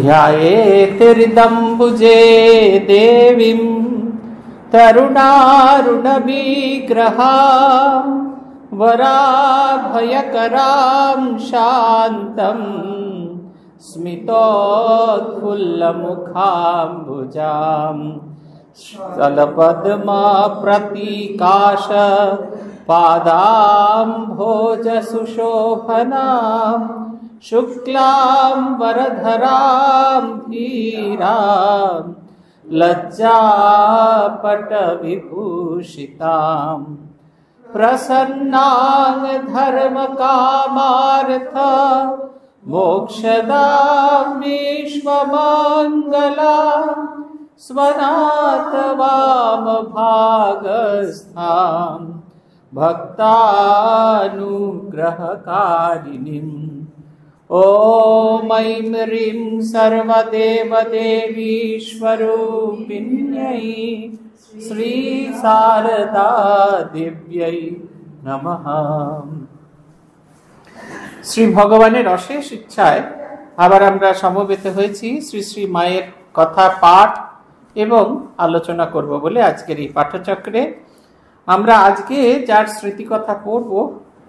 ध्यायेतिरिदम्बुजे देवीं तरुणारुणविग्रहा वराभयकरां प्रतीकाश पादाम भोज सुशोभना शुक्लां वरधरां धीरां लज्जापटविभूषितां प्रसन्नां धर्मकामार्थ मोक्षदां विश्वमङ्गला स्वनाथवामभागस्थां भक्तानुग्रहकारिणीम् ॐ ऐं ह्रीं सर्वदेवदेवीश्वरूपिण्यै শ্রীসারদাদিব্যই নমঃ শ্রী ভগবানের অশেষ ইচ্ছায় আবার আমরা সমবেত হয়েছি শ্রী শ্রী মায়ের কথা পাঠ এবং আলোচনা করব বলে আজকের এই পাঠচক্রে আমরা আজকে যার স্মৃতিকথা পড়ব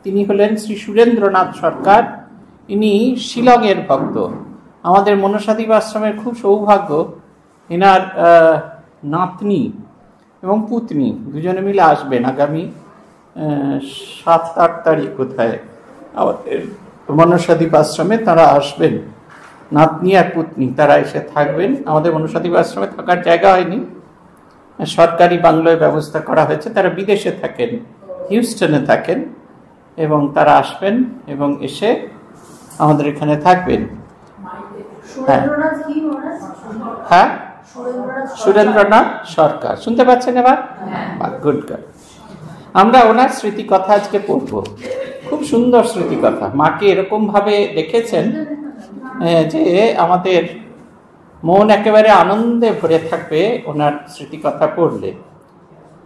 তিনি হলেন শ্রী সুরেন্দ্রনাথ সরকার ইনি শিলংয়ের ভক্ত আমাদের মনসাদীপ আশ্রমের খুব সৌভাগ্য এনার নাতনি এবং পুতনি দুজনে মিলে আসবেন আগামী সাত আট তারিখ কোথায় আমাদের মনসাদীপ আশ্রমে তারা আসবেন নাতনি আর পুতনি তারা এসে থাকবেন আমাদের মনসাদীপ আশ্রমে থাকার জায়গা হয়নি সরকারি বাংলোয় ব্যবস্থা করা হয়েছে তারা বিদেশে থাকেন হিউস্টনে থাকেন এবং তারা আসবেন এবং এসে আমাদের এখানে থাকবেন হ্যাঁ।, হ্যাঁ সুরেন্দ্রনাথ সরকার শুনতে পাচ্ছেন এবার গুড হ্যাঁ। গার্ড আমরা ওনার স্মৃতিকথা আজকে পড়ব খুব সুন্দর স্মৃতিকথা মাকে এরকমভাবে দেখেছেন যে আমাদের মন একেবারে আনন্দে ভরে থাকবে ওনার স্মৃতিকথা পড়লে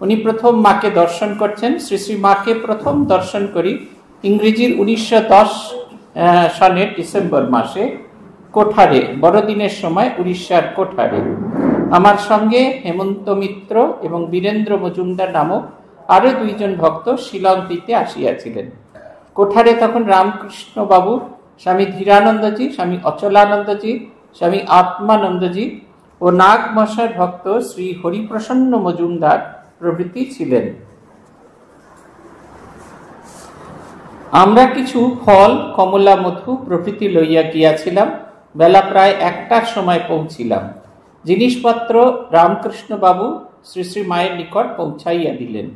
উনি প্রথম মাকে দর্শন করছেন শ্রী শ্রী মাকে প্রথম দর্শন করি ইংরেজির উনিশশো সনের ডিসেম্বর মাসে কোঠারে বড়দিনের সময় উড়িষ্যার কোঠারে আমার সঙ্গে হেমন্ত মিত্র এবং বীরেন্দ্র মজুমদার নামক আরও দুইজন ভক্ত শিলং দিতে আসিয়াছিলেন কোঠারে তখন রামকৃষ্ণবাবু স্বামী ধীরানন্দজি স্বামী অচলানন্দজি স্বামী আত্মানন্দজি ও নাগ মশার ভক্ত শ্রী হরিপ্রসন্ন মজুমদার প্রভৃতি ছিলেন আমরা কিছু ফল কমলা মধু প্রভৃতি লইয়া গিয়াছিলাম বেলা প্রায় একটার সময় পৌঁছিলাম জিনিসপত্র রামকৃষ্ণবাবু শ্রী শ্রী মায়ের নিকট পৌঁছাইয়া দিলেন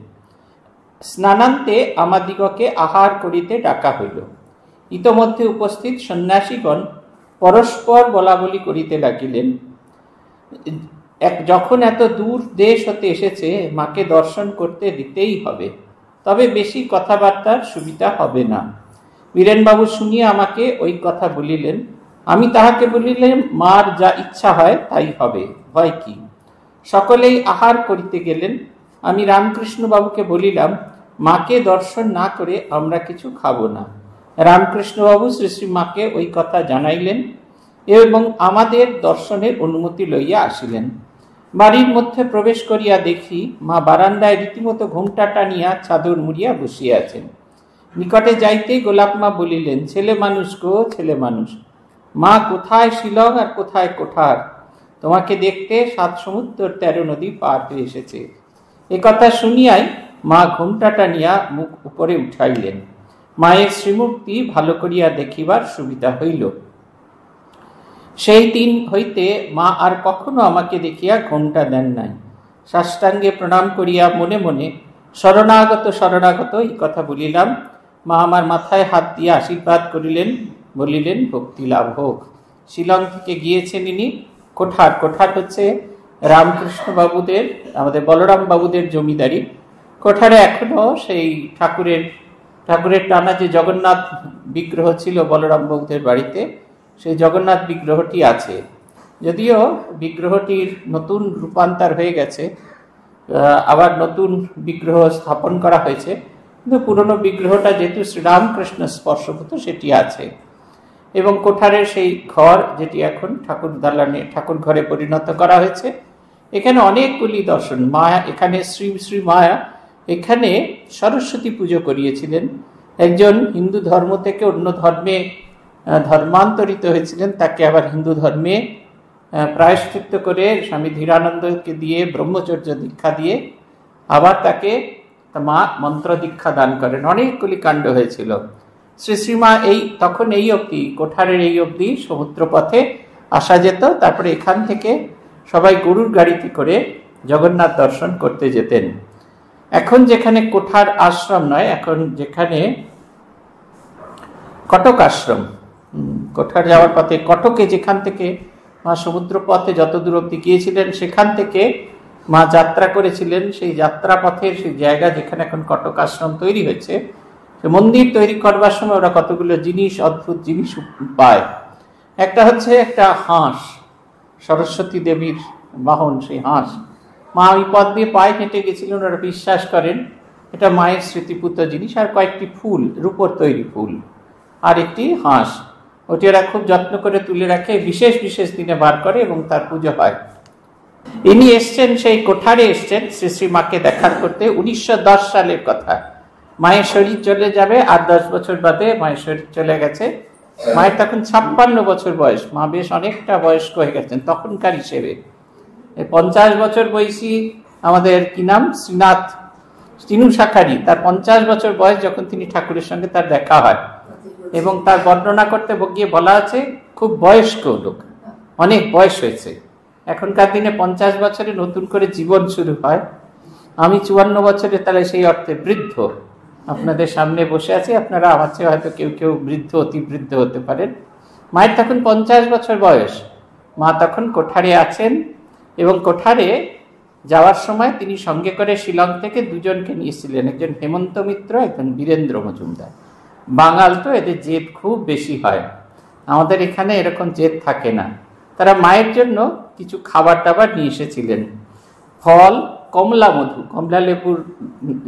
স্নানান্তে আমাদিগকে আহার করিতে ডাকা হইল ইতোমধ্যে উপস্থিত সন্ন্যাসীগণ পরস্পর বলাবলি করিতে লাগিলেন যখন এত দূর দেশ হতে এসেছে মাকে দর্শন করতে দিতেই হবে তবে বেশি কথাবার্তার সুবিধা হবে না বীরেনবাবু শুনিয়ে আমাকে ওই কথা বলিলেন আমি তাহাকে বলিলেন মার যা ইচ্ছা হয় তাই হবে ভয় কি সকলেই আহার করিতে গেলেন আমি রামকৃষ্ণবাবুকে বলিলাম মাকে দর্শন না করে আমরা কিছু খাব না রামকৃষ্ণবাবু শ্রী শ্রী মাকে ওই কথা জানাইলেন এবং আমাদের দর্শনের অনুমতি লইয়া আসিলেন বাড়ির মধ্যে প্রবেশ করিয়া দেখি মা বারান্দায় রীতিমতো ঘুমটা টানিয়া চাদর মুড়িয়া বসিয়াছেন নিকটে যাইতেই গোলাপ মা বলিলেন ছেলে মানুষ গো ছেলে মানুষ মা কোথায় শিলং আর কোথায় কোঠার তোমাকে দেখতে সাত সমুদ্র তেরো নদী পার হয়ে এসেছে এ কথা শুনিয়াই মা ঘুমটা টানিয়া মুখ উপরে উঠাইলেন মায়ের শ্রীমূর্তি ভালো করিয়া দেখিবার সুবিধা হইল সেই দিন হইতে মা আর কখনো আমাকে দেখিয়া ঘন্টা দেন নাই সাষ্টাঙ্গে প্রণাম করিয়া মনে মনে শরণাগত শরণাগত এই কথা বলিলাম মা আমার মাথায় হাত দিয়ে আশীর্বাদ করিলেন বলিলেন ভক্তি লাভ হোক শিলং থেকে গিয়েছেন ইনি কোঠার কোঠার হচ্ছে রামকৃষ্ণ বাবুদের আমাদের বলরাম বাবুদের জমিদারি কোঠারে এখনও সেই ঠাকুরের ঠাকুরের টানা যে জগন্নাথ বিগ্রহ ছিল বলরাম বাবুদের বাড়িতে সেই জগন্নাথ বিগ্রহটি আছে যদিও বিগ্রহটির নতুন রূপান্তর হয়ে গেছে আবার নতুন বিগ্রহ স্থাপন করা হয়েছে কিন্তু পুরনো বিগ্রহটা যেহেতু শ্রীরামকৃষ্ণ স্পর্শভূত সেটি আছে এবং কোঠারের সেই ঘর যেটি এখন ঠাকুর দালানে ঠাকুর ঘরে পরিণত করা হয়েছে এখানে অনেকগুলি দর্শন মায়া এখানে শ্রী শ্রী মায়া এখানে সরস্বতী পুজো করিয়েছিলেন একজন হিন্দু ধর্ম থেকে অন্য ধর্মে ধর্মান্তরিত হয়েছিলেন তাকে আবার হিন্দু ধর্মে প্রায়শ্চিত্ত করে স্বামী ধীরানন্দকে দিয়ে ব্রহ্মচর্য দীক্ষা দিয়ে আবার তাকে মা মন্ত্র দীক্ষা দান করেন অনেকগুলি কাণ্ড হয়েছিল শ্রী শ্রীমা এই তখন এই অবধি কোঠারের এই অবধি সমুদ্রপথে আসা যেত তারপরে এখান থেকে সবাই গরুর গাড়িতে করে জগন্নাথ দর্শন করতে যেতেন এখন যেখানে কোঠার আশ্রম নয় এখন যেখানে কটক আশ্রম কোঠার যাওয়ার পথে কটকে যেখান থেকে মা সমুদ্র পথে যত দূর অব্দি গিয়েছিলেন সেখান থেকে মা যাত্রা করেছিলেন সেই যাত্রা পথের সেই জায়গা যেখানে এখন কটক আশ্রম তৈরি হয়েছে সে মন্দির তৈরি করবার সময় ওরা কতগুলো জিনিস অদ্ভুত জিনিস পায় একটা হচ্ছে একটা হাঁস সরস্বতী দেবীর বাহন সেই হাঁস মা ওই পথ দিয়ে পায়ে হেঁটে গেছিলেন ওরা বিশ্বাস করেন এটা মায়ের স্মৃতিপুত্র জিনিস আর কয়েকটি ফুল রূপর তৈরি ফুল আর একটি হাঁস ওটি ওরা খুব যত্ন করে তুলে রাখে বিশেষ বিশেষ দিনে বার করে এবং তার পুজো হয় ইনি এসছেন সেই কোঠারে এসছেন শ্রী শ্রীমাকে দেখা করতে উনিশশো সালের কথা মায়ের শরীর চলে যাবে আর দশ বছর বাদে মায়ের শরীর চলে গেছে মায়ের তখন ছাপ্পান্ন বছর বয়স মা বেশ অনেকটা বয়স্ক হয়ে গেছেন তখনকার হিসেবে পঞ্চাশ বছর বয়সী আমাদের কি নাম শ্রীনাথ তিনু শাখারি তার পঞ্চাশ বছর বয়স যখন তিনি ঠাকুরের সঙ্গে তার দেখা হয় এবং তার বর্ণনা করতে গিয়ে বলা আছে খুব বয়স্ক লোক অনেক বয়স হয়েছে এখনকার দিনে পঞ্চাশ বছরে নতুন করে জীবন শুরু হয় আমি চুয়ান্ন বছরে তাহলে সেই অর্থে বৃদ্ধ আপনাদের সামনে বসে আছি আপনারা আমার চেয়ে হয়তো কেউ কেউ বৃদ্ধ অতি বৃদ্ধ হতে পারেন মায়ের তখন পঞ্চাশ বছর বয়স মা তখন কোঠারে আছেন এবং কোঠারে যাওয়ার সময় তিনি সঙ্গে করে শিলং থেকে দুজনকে নিয়েছিলেন একজন হেমন্ত মিত্র একজন বীরেন্দ্র মজুমদার বাঙাল তো এদের জেদ খুব বেশি হয় আমাদের এখানে এরকম জেদ থাকে না তারা মায়ের জন্য কিছু খাবার টাবার নিয়ে এসেছিলেন ফল কমলা মধু কমলা লেবুর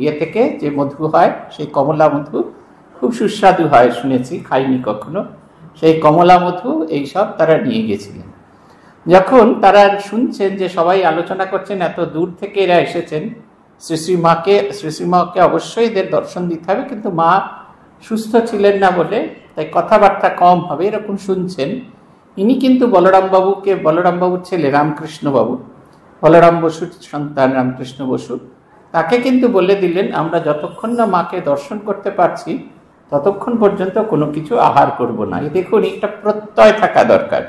ইয়ে থেকে যে মধু হয় সেই কমলা মধু খুব সুস্বাদু হয় শুনেছি খাইনি কখনো সেই কমলা মধু এইসব তারা নিয়ে গেছিলেন যখন তারা শুনছেন যে সবাই আলোচনা করছেন এত দূর থেকে এরা এসেছেন শ্রী শ্রী মাকে শ্রী শ্রী মাকে অবশ্যই এদের দর্শন দিতে হবে কিন্তু মা সুস্থ ছিলেন না বলে তাই কথাবার্তা কম হবে এরকম শুনছেন ইনি কিন্তু বলরামবাবুকে বলরামবাবুর ছেলে রামকৃষ্ণবাবু বলরাম বসুর সন্তান রামকৃষ্ণ বসু তাকে কিন্তু বলে দিলেন আমরা যতক্ষণ না মাকে দর্শন করতে পারছি ততক্ষণ পর্যন্ত কোনো কিছু আহার করব না এই দেখুন একটা প্রত্যয় থাকা দরকার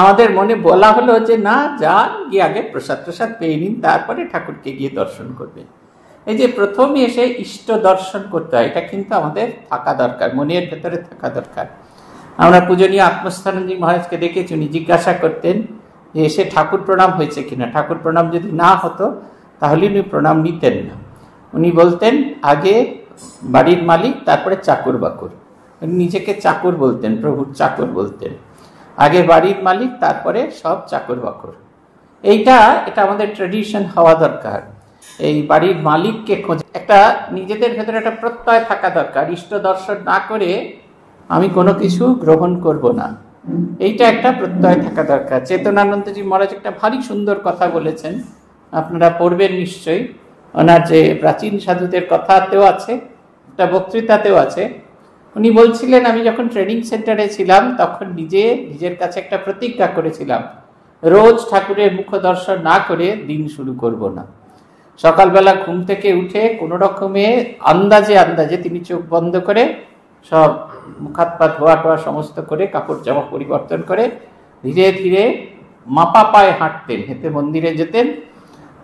আমাদের মনে বলা হলো যে না যান গিয়ে আগে প্রসাদ প্রসাদ পেয়ে নিন তারপরে ঠাকুরকে গিয়ে দর্শন করবেন এই যে প্রথমে এসে ইষ্ট দর্শন করতে হয় এটা কিন্তু আমাদের থাকা দরকার মনের ভেতরে থাকা দরকার আমরা পূজনীয় আত্মস্থানন্দী মহারাজকে দেখেছি উনি জিজ্ঞাসা করতেন যে এসে ঠাকুর প্রণাম হয়েছে কিনা ঠাকুর প্রণাম যদি না হতো তাহলে উনি প্রণাম নিতেন না উনি বলতেন আগে বাড়ির মালিক তারপরে চাকর বাকর উনি নিজেকে চাকর বলতেন প্রভুর চাকর বলতেন আগে বাড়ির মালিক তারপরে সব চাকর বাকর এইটা এটা আমাদের ট্রেডিশন হওয়া দরকার এই বাড়ির মালিককে খোঁজে একটা নিজেদের ভেতরে একটা প্রত্যয় থাকা দরকার ইষ্ট দর্শন না করে আমি কোনো কিছু গ্রহণ করব না এইটা একটা প্রত্যয় থাকা দরকার চেতনানন্দজি মহারাজ একটা ভারী সুন্দর কথা বলেছেন আপনারা পড়বেন নিশ্চয়ই ওনার যে প্রাচীন সাধুদের কথাতেও আছে একটা বক্তৃতাতেও আছে উনি বলছিলেন আমি যখন ট্রেনিং সেন্টারে ছিলাম তখন নিজে নিজের কাছে একটা প্রতিজ্ঞা করেছিলাম রোজ ঠাকুরের মুখ দর্শন না করে দিন শুরু করব না সকালবেলা ঘুম থেকে উঠে কোনো রকমে আন্দাজে আন্দাজে তিনি চোখ বন্ধ করে সব মুখাত পা ধোয়া টোয়া সমস্ত করে কাপড় জামা পরিবর্তন করে ধীরে ধীরে মাপা পায়ে হাঁটতেন হেঁটে মন্দিরে যেতেন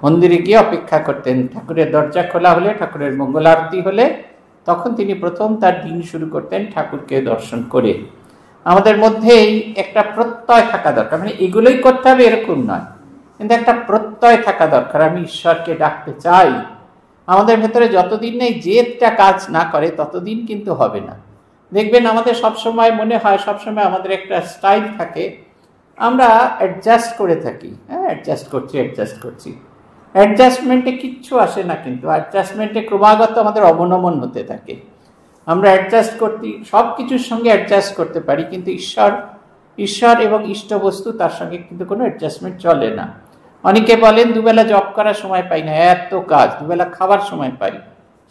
মন্দিরে গিয়ে অপেক্ষা করতেন ঠাকুরের দরজা খোলা হলে ঠাকুরের মঙ্গলারতি হলে তখন তিনি প্রথম তার দিন শুরু করতেন ঠাকুরকে দর্শন করে আমাদের মধ্যেই একটা প্রত্যয় থাকা দরকার মানে এগুলোই করতে হবে এরকম নয় কিন্তু একটা প্রত্যয় থাকা দরকার আমি ঈশ্বরকে ডাকতে চাই আমাদের ভেতরে যতদিন এই জেদটা কাজ না করে ততদিন কিন্তু হবে না দেখবেন আমাদের সবসময় মনে হয় সবসময় আমাদের একটা স্টাইল থাকে আমরা অ্যাডজাস্ট করে থাকি হ্যাঁ অ্যাডজাস্ট করছি অ্যাডজাস্ট করছি অ্যাডজাস্টমেন্টে কিচ্ছু আসে না কিন্তু অ্যাডজাস্টমেন্টে ক্রমাগত আমাদের অবনমন হতে থাকে আমরা অ্যাডজাস্ট করতে সব কিছুর সঙ্গে অ্যাডজাস্ট করতে পারি কিন্তু ঈশ্বর ঈশ্বর এবং ইষ্ট বস্তু তার সঙ্গে কিন্তু কোনো অ্যাডজাস্টমেন্ট চলে না অনেকে বলেন দুবেলা জব করার সময় পাই না এত কাজ দুবেলা খাবার সময় পাই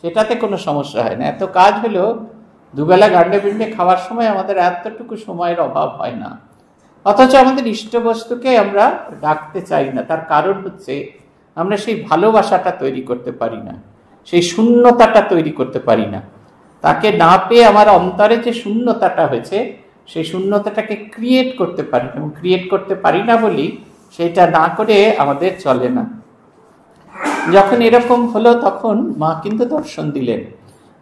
সেটাতে কোনো সমস্যা হয় না এত কাজ হলেও দুবেলা গান্ডে পিণ্ডে খাওয়ার সময় আমাদের এতটুকু সময়ের অভাব হয় না অথচ আমাদের ইষ্টবস্তুকে আমরা ডাকতে চাই না তার কারণ হচ্ছে আমরা সেই ভালোবাসাটা তৈরি করতে পারি না সেই শূন্যতাটা তৈরি করতে পারি না তাকে না পেয়ে আমার অন্তরে যে শূন্যতাটা হয়েছে সেই শূন্যতাটাকে ক্রিয়েট করতে পারি এবং ক্রিয়েট করতে পারি না বলি সেটা না করে আমাদের চলে না যখন এরকম হলো তখন মা কিন্তু দর্শন দিলেন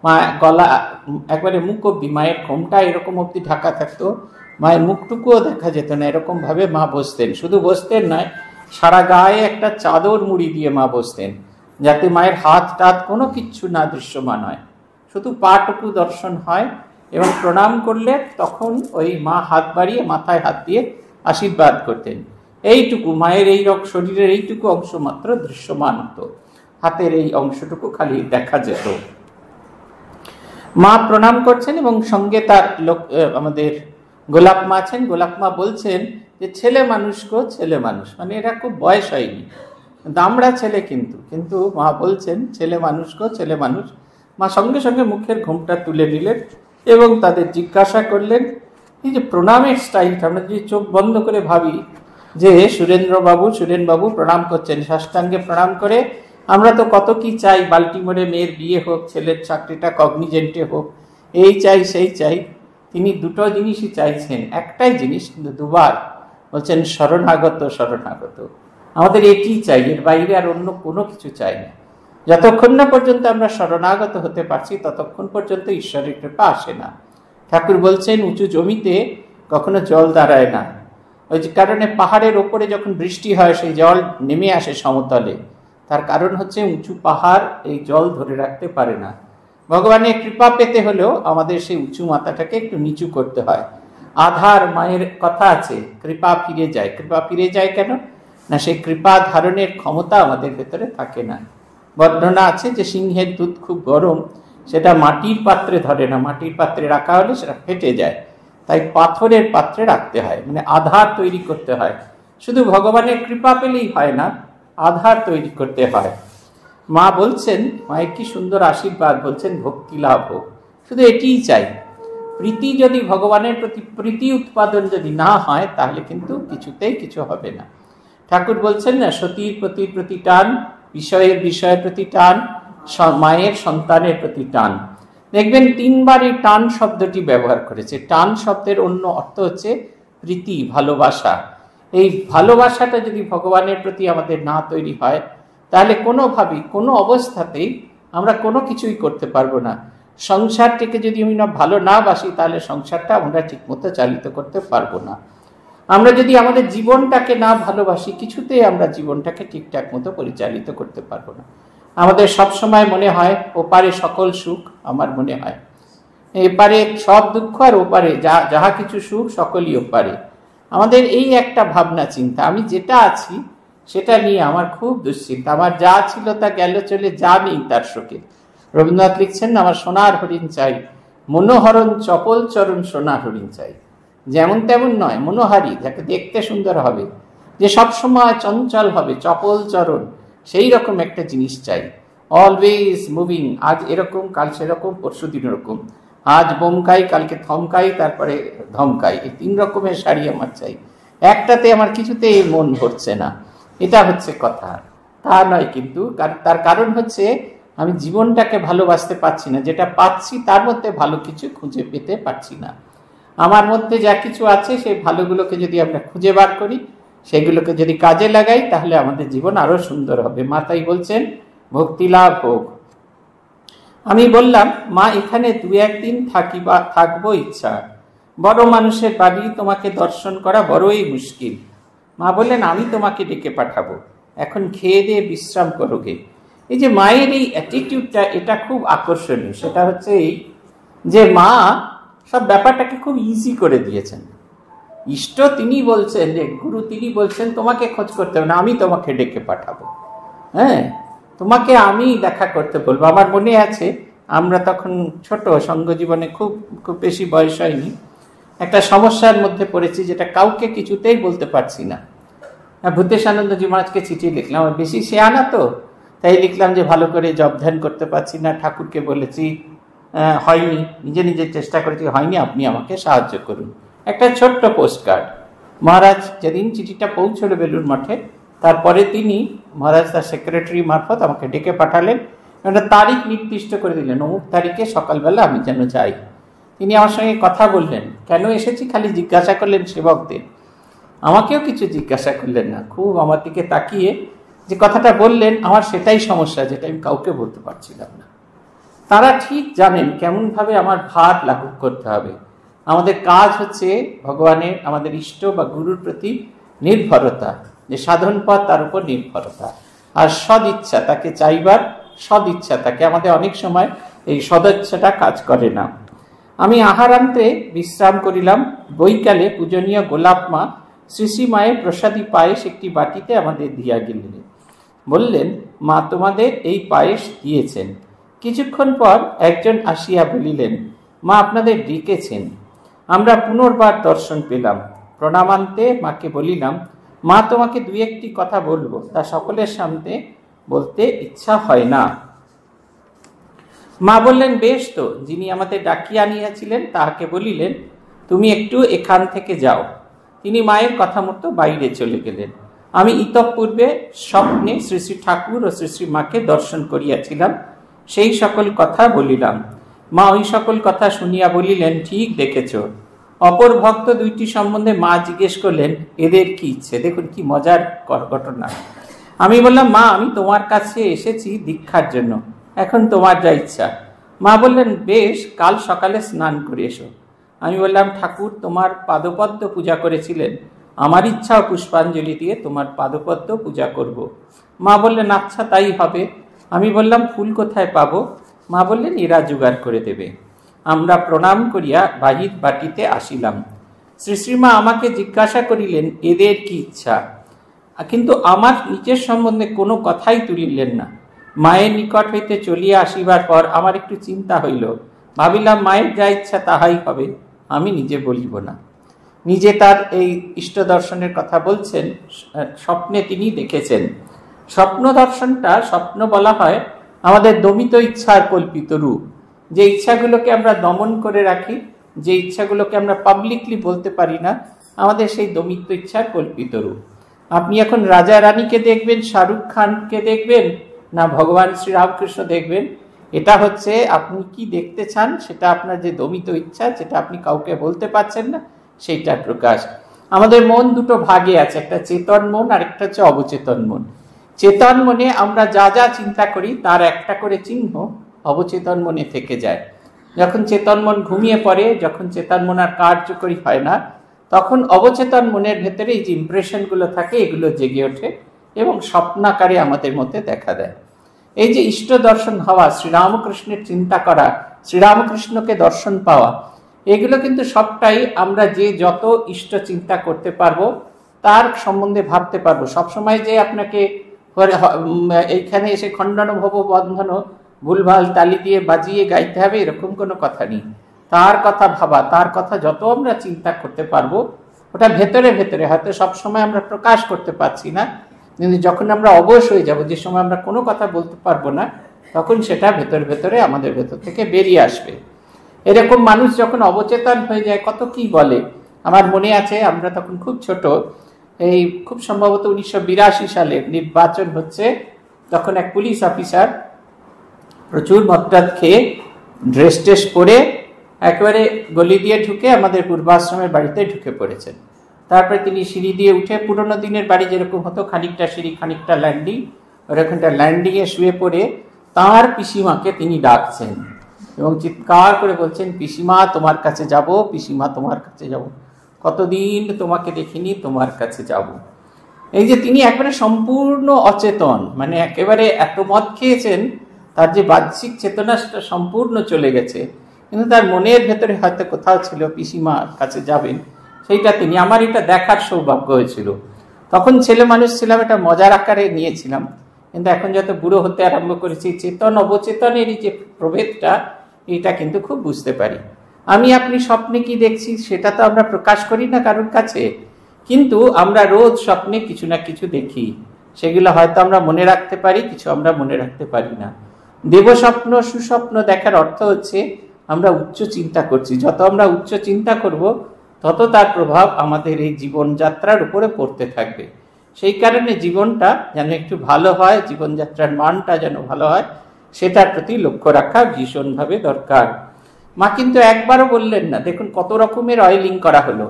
মা গলা একবারে মুখ অব্দি মায়ের ঘোমটা এরকম অব্দি ঢাকা থাকতো মায়ের মুখটুকুও দেখা যেত না এরকমভাবে মা বসতেন শুধু বসতেন নয় সারা গায়ে একটা চাদর মুড়ি দিয়ে মা বসতেন যাতে মায়ের হাত টাত কোনো কিচ্ছু না দৃশ্যমান হয় শুধু পাটুকু দর্শন হয় এবং প্রণাম করলে তখন ওই মা হাত বাড়িয়ে মাথায় হাত দিয়ে আশীর্বাদ করতেন এইটুকু মায়ের এই শরীরের এইটুকু অংশ মাত্র দৃশ্যমান হতো হাতের এই অংশটুকু খালি দেখা যেত মা প্রণাম করছেন এবং সঙ্গে তার লোক আমাদের গোলাপ মা আছেন গোলাপ মা বলছেন যে ছেলে মানুষকেও ছেলে মানুষ মানে এরা খুব বয়স হয়নি দামড়া ছেলে কিন্তু কিন্তু মা বলছেন ছেলে মানুষকেও ছেলে মানুষ মা সঙ্গে সঙ্গে মুখের ঘুমটা তুলে নিলেন এবং তাদের জিজ্ঞাসা করলেন এই যে প্রণামের স্টাইলটা আমরা যদি চোখ বন্ধ করে ভাবি যে সুরেন্দ্রবাবু সুরেনবাবু প্রণাম করছেন সাষ্টাঙ্গে প্রণাম করে আমরা তো কত কি চাই বাল্টিমোরে মেয়ের বিয়ে হোক ছেলের চাকরিটা কগনিজেন্টে হোক এই চাই সেই চাই তিনি দুটো জিনিসই চাইছেন একটাই জিনিস কিন্তু দুবার বলছেন শরণাগত শরণাগত আমাদের এটি চাই এর বাইরে আর অন্য কোনো কিছু চাই না যতক্ষণ না পর্যন্ত আমরা শরণাগত হতে পারছি ততক্ষণ পর্যন্ত ঈশ্বরের কৃপা আসে না ঠাকুর বলছেন উঁচু জমিতে কখনো জল দাঁড়ায় না ওই যে কারণে পাহাড়ের ওপরে যখন বৃষ্টি হয় সেই জল নেমে আসে সমতলে তার কারণ হচ্ছে উঁচু পাহাড় এই জল ধরে রাখতে পারে না ভগবানের কৃপা পেতে হলেও আমাদের সেই উঁচু মাথাটাকে একটু নিচু করতে হয় আধার মায়ের কথা আছে কৃপা ফিরে যায় কৃপা ফিরে যায় কেন না সেই কৃপা ধারণের ক্ষমতা আমাদের ভেতরে থাকে না বর্ণনা আছে যে সিংহের দুধ খুব গরম সেটা মাটির পাত্রে ধরে না মাটির পাত্রে রাখা হলে সেটা ফেটে যায় তাই পাথরের পাত্রে রাখতে হয় মানে আধার তৈরি করতে হয় শুধু ভগবানের কৃপা পেলেই হয় না আধার তৈরি করতে হয় মা বলছেন মা কি সুন্দর আশীর্বাদ বলছেন ভক্তি লাভ হোক শুধু এটিই চাই প্রীতি যদি ভগবানের প্রতি প্রীতি উৎপাদন যদি না হয় তাহলে কিন্তু কিছুতেই কিছু হবে না ঠাকুর বলছেন না সতীর প্রতি প্রতি টান বিষয়ের বিষয়ের প্রতি টান মায়ের সন্তানের প্রতি টান দেখবেন তিনবার এই টান শব্দটি ব্যবহার করেছে টান শব্দের অন্য অর্থ হচ্ছে প্রীতি ভালোবাসা এই ভালোবাসাটা যদি ভগবানের প্রতি আমাদের না তৈরি হয় তাহলে কোনোভাবেই কোনো অবস্থাতেই আমরা কোনো কিছুই করতে পারবো না সংসারটিকে যদি আমি না ভালো না বাসি তাহলে সংসারটা আমরা ঠিকমতো চালিত করতে পারবো না আমরা যদি আমাদের জীবনটাকে না ভালোবাসি কিছুতেই আমরা জীবনটাকে ঠিকঠাক মতো পরিচালিত করতে পারবো না আমাদের সবসময় মনে হয় ওপারে সকল সুখ আমার মনে হয় এপারে সব দুঃখ আর ওপারে যা যাহা কিছু সুখ সকলই ওপারে আমাদের এই একটা ভাবনা চিন্তা আমি যেটা আছি সেটা নিয়ে আমার খুব দুশ্চিন্তা আমার যা ছিল তা গেল চলে যা নেই তার শোকে রবীন্দ্রনাথ লিখছেন আমার সোনার হরিণ চাই মনোহরণ চপল চরণ সোনার হরিণ চাই যেমন তেমন নয় মনোহারি যাকে দেখতে সুন্দর হবে যে সব সময় চঞ্চল হবে চপল চরণ সেই রকম একটা জিনিস চাই অলওয়েজ মুভিং আজ এরকম কাল সেরকম পরশু দিন ওরকম আজ বমকাই কালকে থমকাই তারপরে ধমকাই এই তিন রকমের শাড়ি আমার চাই একটাতে আমার কিছুতেই মন ভরছে না এটা হচ্ছে কথা তা নয় কিন্তু তার কারণ হচ্ছে আমি জীবনটাকে ভালোবাসতে পারছি না যেটা পাচ্ছি তার মধ্যে ভালো কিছু খুঁজে পেতে পারছি না আমার মধ্যে যা কিছু আছে সেই ভালোগুলোকে যদি আমরা খুঁজে বার করি সেগুলোকে যদি কাজে লাগাই তাহলে আমাদের জীবন আরও সুন্দর হবে মা তাই বলছেন ভক্তি লাভ হোক আমি বললাম মা এখানে দু একদিন থাকিবা থাকবো ইচ্ছা বড় মানুষের বাড়ি তোমাকে দর্শন করা বড়ই মুশকিল মা বললেন আমি তোমাকে ডেকে পাঠাবো এখন খেয়ে দিয়ে বিশ্রাম করোগে এই যে মায়ের এই অ্যাটিটিউডটা এটা খুব আকর্ষণীয় সেটা হচ্ছে এই যে মা সব ব্যাপারটাকে খুব ইজি করে দিয়েছেন ইষ্ট তিনি বলছেন যে গুরু তিনি বলছেন তোমাকে খোঁজ করতে হবে না আমি তোমাকে ডেকে পাঠাবো হ্যাঁ তোমাকে আমি দেখা করতে বলবো আমার মনে আছে আমরা তখন ছোট সঙ্গ জীবনে খুব খুব বেশি বয়স হয়নি একটা সমস্যার মধ্যে পড়েছি যেটা কাউকে কিছুতেই বলতে পারছি না ভূতেশ আনন্দজি মহারাজকে চিঠি লিখলাম বেশি সে আনা তো তাই লিখলাম যে ভালো করে জব ধ্যান করতে পারছি না ঠাকুরকে বলেছি হয়নি নিজে নিজে চেষ্টা করেছি হয়নি আপনি আমাকে সাহায্য করুন একটা ছোট্ট কার্ড মহারাজ যেদিন চিঠিটা পৌঁছল বেলুর মঠে তারপরে তিনি মহারাজ তার সেক্রেটারি মারফত আমাকে ডেকে পাঠালেন একটা তারিখ নির্দিষ্ট করে দিলেন অমুক তারিখে সকালবেলা আমি যেন যাই তিনি আমার সঙ্গে কথা বললেন কেন এসেছি খালি জিজ্ঞাসা করলেন সেবকদের আমাকেও কিছু জিজ্ঞাসা করলেন না খুব আমার দিকে তাকিয়ে যে কথাটা বললেন আমার সেটাই সমস্যা যেটা আমি কাউকে বলতে পারছিলাম না তারা ঠিক জানেন কেমনভাবে আমার ভাত লাঘব করতে হবে আমাদের কাজ হচ্ছে ভগবানের আমাদের ইষ্ট বা গুরুর প্রতি নির্ভরতা যে সাধন পথ তার উপর নির্ভরতা আর সদিচ্ছা তাকে চাইবার সদিচ্ছা তাকে আমাদের অনেক সময় এই সদচ্ছাটা কাজ করে না আমি আহারান্তে বিশ্রাম করিলাম বৈকালে পূজনীয় গোলাপমা শ্রীশ্রীমায়ের প্রসাদী পায়েস একটি বাটিতে আমাদের দিয়া গেলেন বললেন মা তোমাদের এই পায়েস দিয়েছেন কিছুক্ষণ পর একজন আসিয়া বলিলেন মা আপনাদের ডেকেছেন আমরা পুনর্বার দর্শন পেলাম প্রণামান্তে মাকে বলিলাম মা তোমাকে দু একটি কথা বলবো তা সকলের সামনে বলতে ইচ্ছা হয় না মা বললেন বেশ তো যিনি আমাদের ডাকিয়া আনিয়াছিলেন তাহাকে বলিলেন তুমি একটু এখান থেকে যাও তিনি মায়ের কথা মতো বাইরে চলে গেলেন আমি ইতপূর্বে স্বপ্নে শ্রী শ্রী ঠাকুর ও শ্রী শ্রী মাকে দর্শন করিয়াছিলাম সেই সকল কথা বলিলাম মা ওই সকল কথা শুনিয়া বলিলেন ঠিক দেখেছ অপর ভক্ত দুইটি সম্বন্ধে মা জিজ্ঞেস করলেন এদের কি ইচ্ছে দেখুন কি মজার ঘটনা আমি বললাম মা আমি তোমার কাছে এসেছি দীক্ষার জন্য এখন তোমার যা ইচ্ছা মা বললেন বেশ কাল সকালে স্নান করে এসো আমি বললাম ঠাকুর তোমার পাদপদ্ম পূজা করেছিলেন আমার ইচ্ছা পুষ্পাঞ্জলি দিয়ে তোমার পাদপদ্ম পূজা করব। মা বললেন আচ্ছা তাই হবে আমি বললাম ফুল কোথায় পাবো মা বললেন এরা জোগাড় করে দেবে আমরা প্রণাম করিয়া বাহির বাটিতে আসিলাম শ্রীশ্রীমা আমাকে জিজ্ঞাসা করিলেন এদের কি ইচ্ছা কিন্তু আমার নিজের সম্বন্ধে কোনো কথাই তুলিলেন না মায়ের নিকট হইতে চলিয়া আসিবার পর আমার একটু চিন্তা হইল ভাবিলাম মায়ের যা ইচ্ছা তাহাই হবে আমি নিজে বলিব না নিজে তার এই ইষ্ট দর্শনের কথা বলছেন স্বপ্নে তিনি দেখেছেন স্বপ্ন দর্শনটা স্বপ্ন বলা হয় আমাদের দমিত ইচ্ছার কল্পিত রূপ যে ইচ্ছাগুলোকে আমরা দমন করে রাখি যে ইচ্ছাগুলোকে আমরা পাবলিকলি বলতে পারি না আমাদের সেই দমিত ইচ্ছার কল্পিত রূপ আপনি এখন রাজা রানীকে দেখবেন শাহরুখ খানকে দেখবেন না ভগবান শ্রীরামকৃষ্ণ দেখবেন এটা হচ্ছে আপনি কি দেখতে চান সেটা আপনার যে দমিত ইচ্ছা যেটা আপনি কাউকে বলতে পারছেন না সেইটা প্রকাশ আমাদের মন দুটো ভাগে আছে একটা চেতন মন আর একটা হচ্ছে অবচেতন মন চেতন মনে আমরা যা যা চিন্তা করি তার একটা করে চিহ্ন অবচেতন মনে থেকে যায় যখন চেতন মন ঘুমিয়ে পড়ে যখন চেতন মন আর কার্যকরী হয় না তখন অবচেতন মনের ভেতরে এই যে ইমপ্রেশনগুলো থাকে এগুলো জেগে ওঠে এবং স্বপ্নাকারে আমাদের মধ্যে দেখা দেয় এই যে ইষ্ট দর্শন হওয়া শ্রীরামকৃষ্ণের চিন্তা করা শ্রীরামকৃষ্ণকে দর্শন পাওয়া এগুলো কিন্তু সবটাই আমরা যে যত ইষ্ট চিন্তা করতে পারবো তার সম্বন্ধে ভাবতে পারবো সবসময় যে আপনাকে এইখানে এসে খণ্ডন ভব বন্ধন ভুলভাল তালি দিয়ে বাজিয়ে গাইতে হবে এরকম কোনো কথা নেই তার কথা ভাবা তার কথা যত আমরা চিন্তা করতে পারবো ওটা ভেতরে ভেতরে হয়তো সবসময় আমরা প্রকাশ করতে পারছি না কিন্তু যখন আমরা অবশ হয়ে যাব যে সময় আমরা কোনো কথা বলতে পারবো না তখন সেটা ভেতর ভেতরে আমাদের ভেতর থেকে বেরিয়ে আসবে এরকম মানুষ যখন অবচেতন হয়ে যায় কত কি বলে আমার মনে আছে আমরা তখন খুব ছোট এই খুব সম্ভবত উনিশশো সালে নির্বাচন হচ্ছে তখন এক পুলিশ অফিসার প্রচুর মদটাত খেয়ে ড্রেস ট্রেস পরে একেবারে গলি দিয়ে ঢুকে আমাদের পূর্বাশ্রমের বাড়িতে ঢুকে পড়েছেন তারপরে তিনি সিঁড়ি দিয়ে উঠে পুরনো দিনের বাড়ি যেরকম হতো খানিকটা সিঁড়ি খানিকটা ল্যান্ডিং ওরকমটা ল্যান্ডিংয়ে শুয়ে পড়ে তার পিসিমাকে তিনি ডাকছেন এবং চিৎকার করে বলছেন পিসিমা তোমার কাছে যাব পিসিমা তোমার কাছে যাব কতদিন তোমাকে দেখিনি তোমার কাছে যাব। এই যে তিনি একবারে সম্পূর্ণ অচেতন মানে একেবারে এত মদ খেয়েছেন তার যে বাহ্যিক চেতনা সেটা সম্পূর্ণ চলে গেছে কিন্তু তার মনের ভেতরে হয়তো কোথাও ছিল পিসিমা কাছে যাবেন সেইটা তিনি আমার এটা দেখার সৌভাগ্য হয়েছিল তখন ছেলে মানুষ ছিলাম এটা মজার আকারে নিয়েছিলাম কিন্তু এখন যত বুড়ো হতে আরম্ভ করেছি চেতন অবচেতনেরই যে প্রভেদটা এটা কিন্তু খুব বুঝতে পারি আমি আপনি স্বপ্নে কি দেখছি সেটা তো আমরা প্রকাশ করি না কারোর কাছে কিন্তু আমরা রোজ স্বপ্নে কিছু না কিছু দেখি সেগুলো হয়তো আমরা মনে রাখতে পারি কিছু আমরা মনে রাখতে পারি না দেবস্বপ্ন সুস্বপ্ন দেখার অর্থ হচ্ছে আমরা উচ্চ চিন্তা করছি যত আমরা উচ্চ চিন্তা করব তত তার প্রভাব আমাদের এই জীবনযাত্রার উপরে পড়তে থাকবে সেই কারণে জীবনটা যেন একটু ভালো হয় জীবনযাত্রার মানটা যেন ভালো হয় সেটার প্রতি লক্ষ্য রাখা ভীষণভাবে দরকার মা কিন্তু একবারও বললেন না দেখুন কত রকমের অয়েলিং করা হলো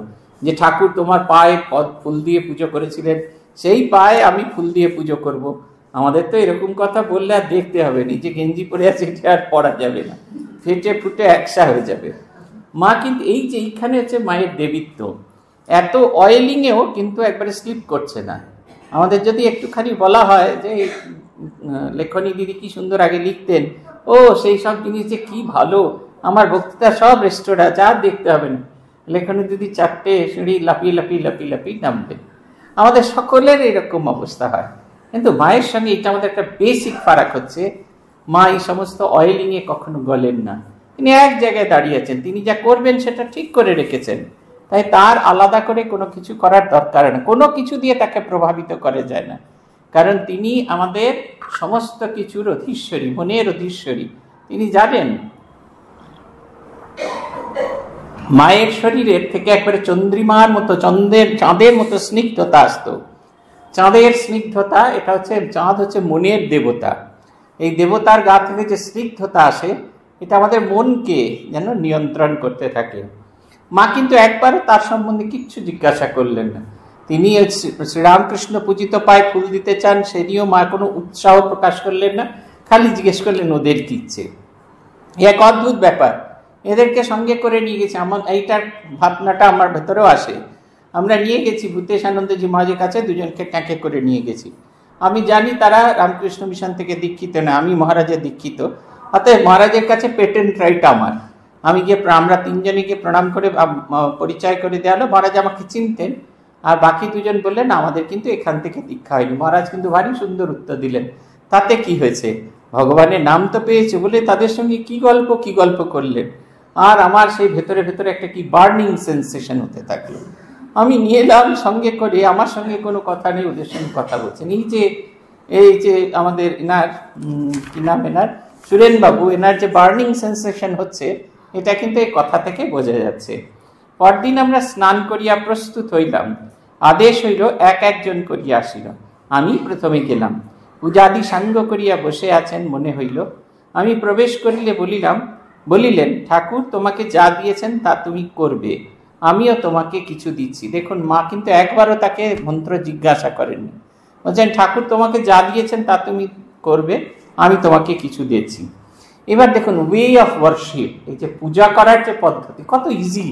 যে ঠাকুর তোমার পায়ে পদ ফুল দিয়ে পুজো করেছিলেন সেই পায়ে আমি ফুল দিয়ে পুজো করব। আমাদের তো এরকম কথা বললে আর দেখতে হবে যে গেঞ্জি পরে আছে এটা আর পরা যাবে না ফেটে ফুটে একসা হয়ে যাবে মা কিন্তু এই যে এইখানে হচ্ছে মায়ের দেবিত্ব এত অয়েলিংয়েও কিন্তু একবারে স্লিপ করছে না আমাদের যদি একটুখানি বলা হয় যে লেখনী দিদি কি সুন্দর আগে লিখতেন ও সেই সব জিনিস যে কী ভালো আমার বক্তৃতা সব রেস্টোরা যা দেখতে হবে না লেখনে যদি চারটে সিঁড়ি লাপি লাপি লাপি লাপি নামবেন আমাদের সকলের এরকম অবস্থা হয় কিন্তু মায়ের সঙ্গে এটা আমাদের একটা বেসিক ফারাক হচ্ছে মা এই সমস্ত অয়েলিংয়ে কখনো গলেন না তিনি এক জায়গায় দাঁড়িয়ে আছেন তিনি যা করবেন সেটা ঠিক করে রেখেছেন তাই তার আলাদা করে কোনো কিছু করার দরকার না কোনো কিছু দিয়ে তাকে প্রভাবিত করা যায় না কারণ তিনি আমাদের সমস্ত কিছুর অধীশ্বরী মনের অধীশ্বরী তিনি জানেন মায়ের শরীরের থেকে একবারে চন্দ্রিমার মতো চন্দ্রের চাঁদের মতো স্নিগ্ধতা আসতো চাঁদের স্নিগ্ধতা এটা হচ্ছে চাঁদ হচ্ছে মনের দেবতা এই দেবতার গা থেকে যে স্নিগ্ধতা আসে এটা আমাদের মনকে যেন নিয়ন্ত্রণ করতে থাকে মা কিন্তু একবারও তার সম্বন্ধে কিচ্ছু জিজ্ঞাসা করলেন না তিনি শ্রীরামকৃষ্ণ পূজিত পায়ে ফুল দিতে চান সে নিয়েও মা কোনো উৎসাহ প্রকাশ করলেন না খালি জিজ্ঞেস করলেন ওদের কি ইচ্ছে এক অদ্ভুত ব্যাপার এদেরকে সঙ্গে করে নিয়ে গেছি আমার এইটার ভাবনাটা আমার ভেতরেও আসে আমরা নিয়ে গেছি ভূতেশ আনন্দজি মহাজের কাছে দুজনকে ট্যাঁকে করে নিয়ে গেছি আমি জানি তারা রামকৃষ্ণ মিশন থেকে দীক্ষিত না আমি মহারাজা দীক্ষিত অতএব মহারাজের কাছে পেটেন্ট রাইট আমার আমি গিয়ে আমরা তিনজনে গিয়ে প্রণাম করে পরিচয় করে দেওয়া হলো মহারাজ আমাকে চিনতেন আর বাকি দুজন বললেন আমাদের কিন্তু এখান থেকে দীক্ষা হয়নি মহারাজ কিন্তু ভারী সুন্দর উত্তর দিলেন তাতে কি হয়েছে ভগবানের নাম তো পেয়েছে বলে তাদের সঙ্গে কি গল্প কি গল্প করলেন আর আমার সেই ভেতরে ভেতরে একটা কি বার্নিং সেন্সেশন হতে থাকলো আমি নিয়ে এলাম সঙ্গে করে আমার সঙ্গে কোনো কথা নেই ওদের সঙ্গে কথা বলছেন এই যে এই যে আমাদের এনার কি নাম এনার সুরেনবাবু এনার যে বার্নিং সেন্সেশন হচ্ছে এটা কিন্তু এই কথা থেকে বোঝা যাচ্ছে পরদিন আমরা স্নান করিয়া প্রস্তুত হইলাম আদেশ হইল এক একজন করিয়া আসিল আমি প্রথমে গেলাম পূজাদি সাঙ্গ করিয়া বসে আছেন মনে হইল আমি প্রবেশ করিলে বলিলাম বলিলেন ঠাকুর তোমাকে যা দিয়েছেন তা তুমি করবে আমিও তোমাকে কিছু দিচ্ছি দেখুন মা কিন্তু একবারও তাকে মন্ত্র জিজ্ঞাসা করেননি বলছেন ঠাকুর তোমাকে যা দিয়েছেন তা তুমি করবে আমি তোমাকে কিছু দিচ্ছি এবার দেখুন ওয়ে অফ ওয়ার্শিপ এই যে পূজা করার যে পদ্ধতি কত ইজি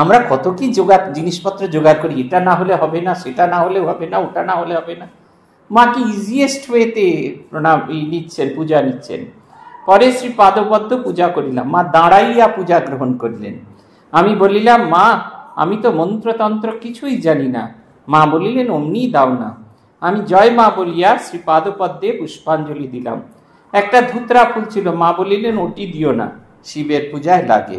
আমরা কত কি জোগাড় জিনিসপত্র জোগাড় করি এটা না হলে হবে না সেটা না হলে হবে না ওটা না হলে হবে না মাকে ইজিয়েস্ট ওয়েতে প্রণাম নিচ্ছেন পূজা নিচ্ছেন পরে শ্রী পাদপদ্ম পূজা করিলাম মা দাঁড়াইয়া পূজা গ্রহণ করিলেন আমি বলিলাম মা আমি তো মন্ত্রতন্ত্র কিছুই জানি না মা বলিলেন অমনি দাও না আমি জয় মা বলিয়া শ্রী পাদপদ্মে পুষ্পাঞ্জলি দিলাম একটা ধুতরা ফুল ছিল মা বলিলেন ওটি দিও না শিবের পূজায় লাগে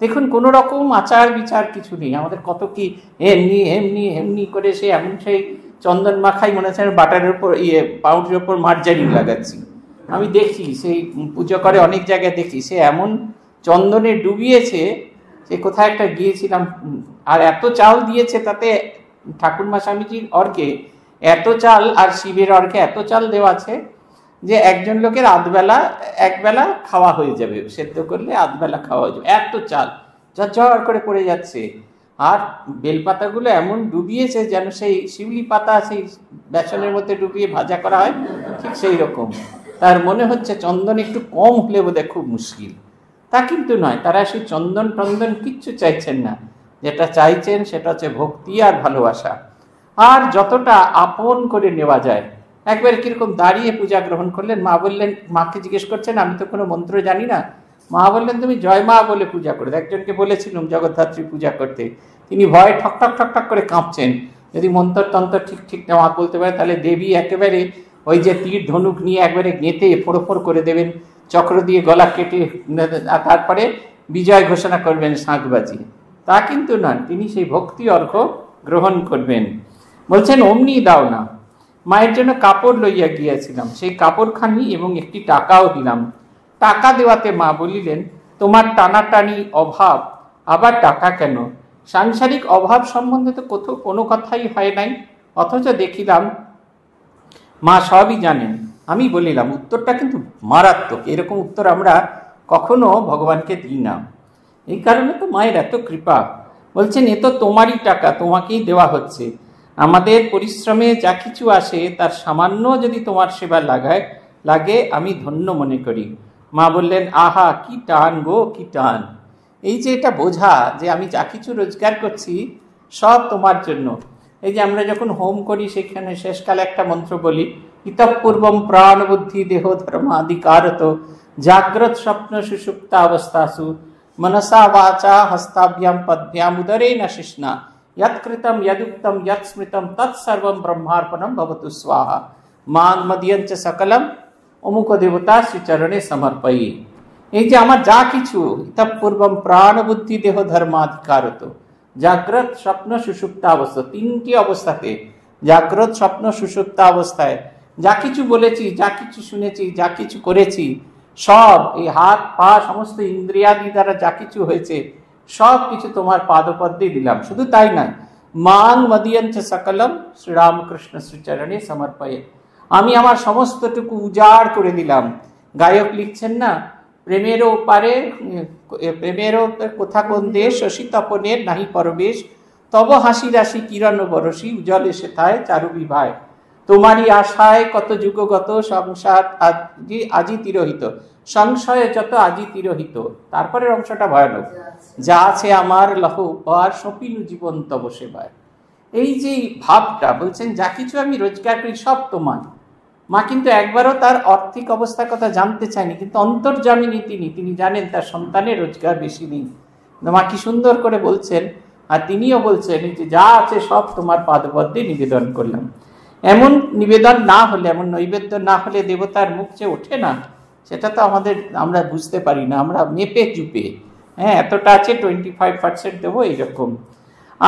দেখুন কোনো রকম আচার বিচার কিছু নেই আমাদের কত কি এমনি এমনি এমনি করে সে এমন সেই চন্দন মাখাই মনে হচ্ছে বাটারের উপর ইয়ে পাউডারের উপর মার্জারিন লাগাচ্ছি আমি দেখছি সেই পুজো করে অনেক জায়গায় দেখছি সে এমন চন্দনে ডুবিয়েছে সে কোথায় একটা গিয়েছিলাম আর এত চাল দিয়েছে তাতে ঠাকুরমা স্বামীজির অর্কে এত চাল আর শিবের অর্কে এত চাল দেওয়া আছে যে একজন লোকের আধবেলা একবেলা খাওয়া হয়ে যাবে সেদ্ধ করলে আধবেলা খাওয়া হয়ে যাবে এত চাল জড় করে পড়ে যাচ্ছে আর বেলপাতাগুলো এমন ডুবিয়েছে যেন সেই শিউলি পাতা সেই বেসনের মধ্যে ডুবিয়ে ভাজা করা হয় ঠিক সেই রকম তার মনে হচ্ছে চন্দন একটু কম হলে বোধহয় খুব মুশকিল তা কিন্তু নয় তারা সেই চন্দন টন্দন কিচ্ছু চাইছেন না যেটা চাইছেন সেটা হচ্ছে ভক্তি আর ভালোবাসা আর যতটা আপন করে নেওয়া যায় একবার কীরকম দাঁড়িয়ে পূজা গ্রহণ করলেন মা বললেন মাকে জিজ্ঞেস করছেন আমি তো কোনো মন্ত্র জানি না মা বললেন তুমি জয় মা বলে পূজা করে একজনকে বলেছিলাম জগদ্ধাত্রী পূজা করতে তিনি ভয়ে ঠকঠক ঠকঠক করে কাঁপছেন যদি মন্ত্রতন্ত্র ঠিক ঠিক না বলতে পারে তাহলে দেবী একেবারে ওই যে তীর ধনুক নিয়ে একবারে গেঁথে ফোড়ফোর করে দেবেন চক্র দিয়ে গলা কেটে তারপরে বিজয় ঘোষণা করবেন শাঁখ বাজিয়ে তা কিন্তু না তিনি সেই ভক্তি অর্ঘ গ্রহণ করবেন বলছেন অমনি দাও না মায়ের জন্য কাপড় লইয়া গিয়াছিলাম সেই কাপড়খানি এবং একটি টাকাও দিলাম টাকা দেওয়াতে মা বলিলেন তোমার টানাটানি অভাব আবার টাকা কেন সাংসারিক অভাব সম্বন্ধে তো কোথাও কোনো কথাই হয় নাই অথচ দেখিলাম মা সবই জানেন আমি বলিলাম উত্তরটা কিন্তু মারাত্মক এরকম উত্তর আমরা কখনো ভগবানকে দিই না এই কারণে তো মায়ের এত কৃপা বলছেন এ তো তোমারই টাকা তোমাকেই দেওয়া হচ্ছে আমাদের পরিশ্রমে যা কিছু আসে তার সামান্য যদি তোমার সেবা লাগায় লাগে আমি ধন্য মনে করি মা বললেন আহা কি টান গো কি টান এই যে এটা বোঝা যে আমি যা কিছু রোজগার করছি সব তোমার জন্য এতি আমরা যখন হোম করি সেখানে শেষকালে একটা মন্ত্র বলি হিতপূর্বম প্রাণবুতি দেহ ধর্মাধিকারতো জাগ্রত স্বপ্ন सुषुপ্তা অবস্থাসু মনসা वाचा হস্তাভ্যাম পদভ্যাম উদরেণ শিষনা যতকৃতম যদুক্তম যৎস্মিতম তৎসর্বং ব্রহ্মার্পণম ভব ตุ স্বাহা মানমদিয়ঞ্চ सकলম অমুক দেবতাঃ চরণে সমর্পয় এই যে আমরা যা কিছু হিতপূর্বম প্রাণবুতি দেহ ধর্মাধিকারতো জাগ্রত স্বপ্ন সুষুপ্তা অবস্থা তিনটি অবস্থাতে জাগ্রত স্বপ্ন সুষুপ্তা অবস্থায় যা কিছু বলেছি যা কিছু শুনেছি যা কিছু করেছি সব এই হাত পা সমস্ত ইন্দ্রিয়াদি দ্বারা যা কিছু হয়েছে সব কিছু তোমার পাদপদ্যে দিলাম শুধু তাই নয় মান মদিয়ঞ্চ সকলম শ্রীরামকৃষ্ণ শ্রীচরণে সমর্পয়ে আমি আমার সমস্তটুকু উজাড় করে দিলাম গায়ক লিখছেন না প্রেমেরও পারে প্রেমেরও কোথা কোন দেশ শশী তপনের নাহি পরবেশ তব হাসি রাশি কিরণ বরসি এসে থায় চারু বিভায় তোমারই আশায় কত যুগগত সংসার আজি আজি তিরোহিত সংশয়ে যত আজি তিরোহিত তারপরের অংশটা ভয়ানক যা আছে আমার লহ উপহার সপিনু জীবন তব সেবায় এই যে ভাবটা বলছেন যা কিছু আমি রোজগার করি সব তোমার মা কিন্তু একবারও তার আর্থিক অবস্থার কথা জানতে চায়নি কিন্তু অন্তর্জামিনী তিনি তিনি জানেন তার সন্তানের রোজগার বেশি নেই মা কি সুন্দর করে বলছেন আর তিনিও বলছেন যে যা আছে সব তোমার পাদপদ্যে নিবেদন করলাম এমন নিবেদন না হলে এমন নৈবেদ্য না হলে দেবতার মুখ যে ওঠে না সেটা তো আমাদের আমরা বুঝতে পারি না আমরা মেপে চুপে হ্যাঁ এতটা আছে টোয়েন্টি ফাইভ পার্সেন্ট দেবো এইরকম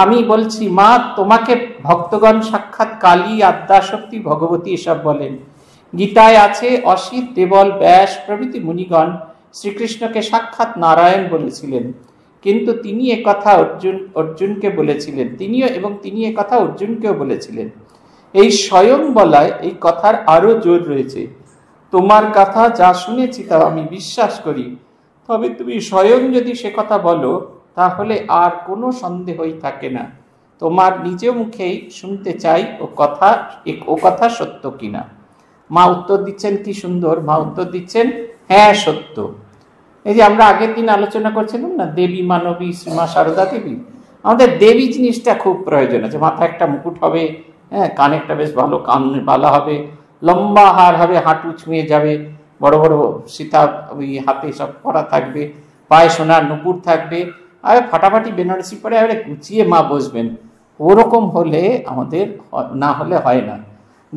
আমি বলছি মা তোমাকে ভক্তগণ সাক্ষাৎ কালী আদ্যাশক্তি ভগবতী এসব বলেন গীতায় আছে অসিত দেবল ব্যাস প্রভৃতি মুনিগণ শ্রীকৃষ্ণকে সাক্ষাৎ নারায়ণ বলেছিলেন কিন্তু তিনি একথা অর্জুন অর্জুনকে বলেছিলেন তিনিও এবং তিনি একথা অর্জুনকেও বলেছিলেন এই স্বয়ং বলায় এই কথার আরও জোর রয়েছে তোমার কথা যা শুনেছি তা আমি বিশ্বাস করি তবে তুমি স্বয়ং যদি সে কথা বলো তাহলে আর কোনো সন্দেহই থাকে না তোমার নিজে মুখেই শুনতে চাই ও কথা ও কথা সত্য কিনা মা উত্তর দিচ্ছেন কি সুন্দর মা উত্তর দিচ্ছেন হ্যাঁ সত্য এই যে আমরা আগের দিন আলোচনা করছিলাম না দেবী মানবী শ্রীমা সারদা দেবী আমাদের দেবী জিনিসটা খুব প্রয়োজন আছে মাথা একটা মুকুট হবে হ্যাঁ কানেকটা একটা বেশ ভালো কান বালা হবে লম্বা হার হবে হাঁটু ছুঁয়ে যাবে বড় বড় সীতা ওই হাতে সব করা থাকবে পায়ে সোনার নুপুর থাকবে আর ফাটাফাটি বেনারসি পরে এবারে গুছিয়ে মা বসবেন ওরকম হলে আমাদের না হলে হয় না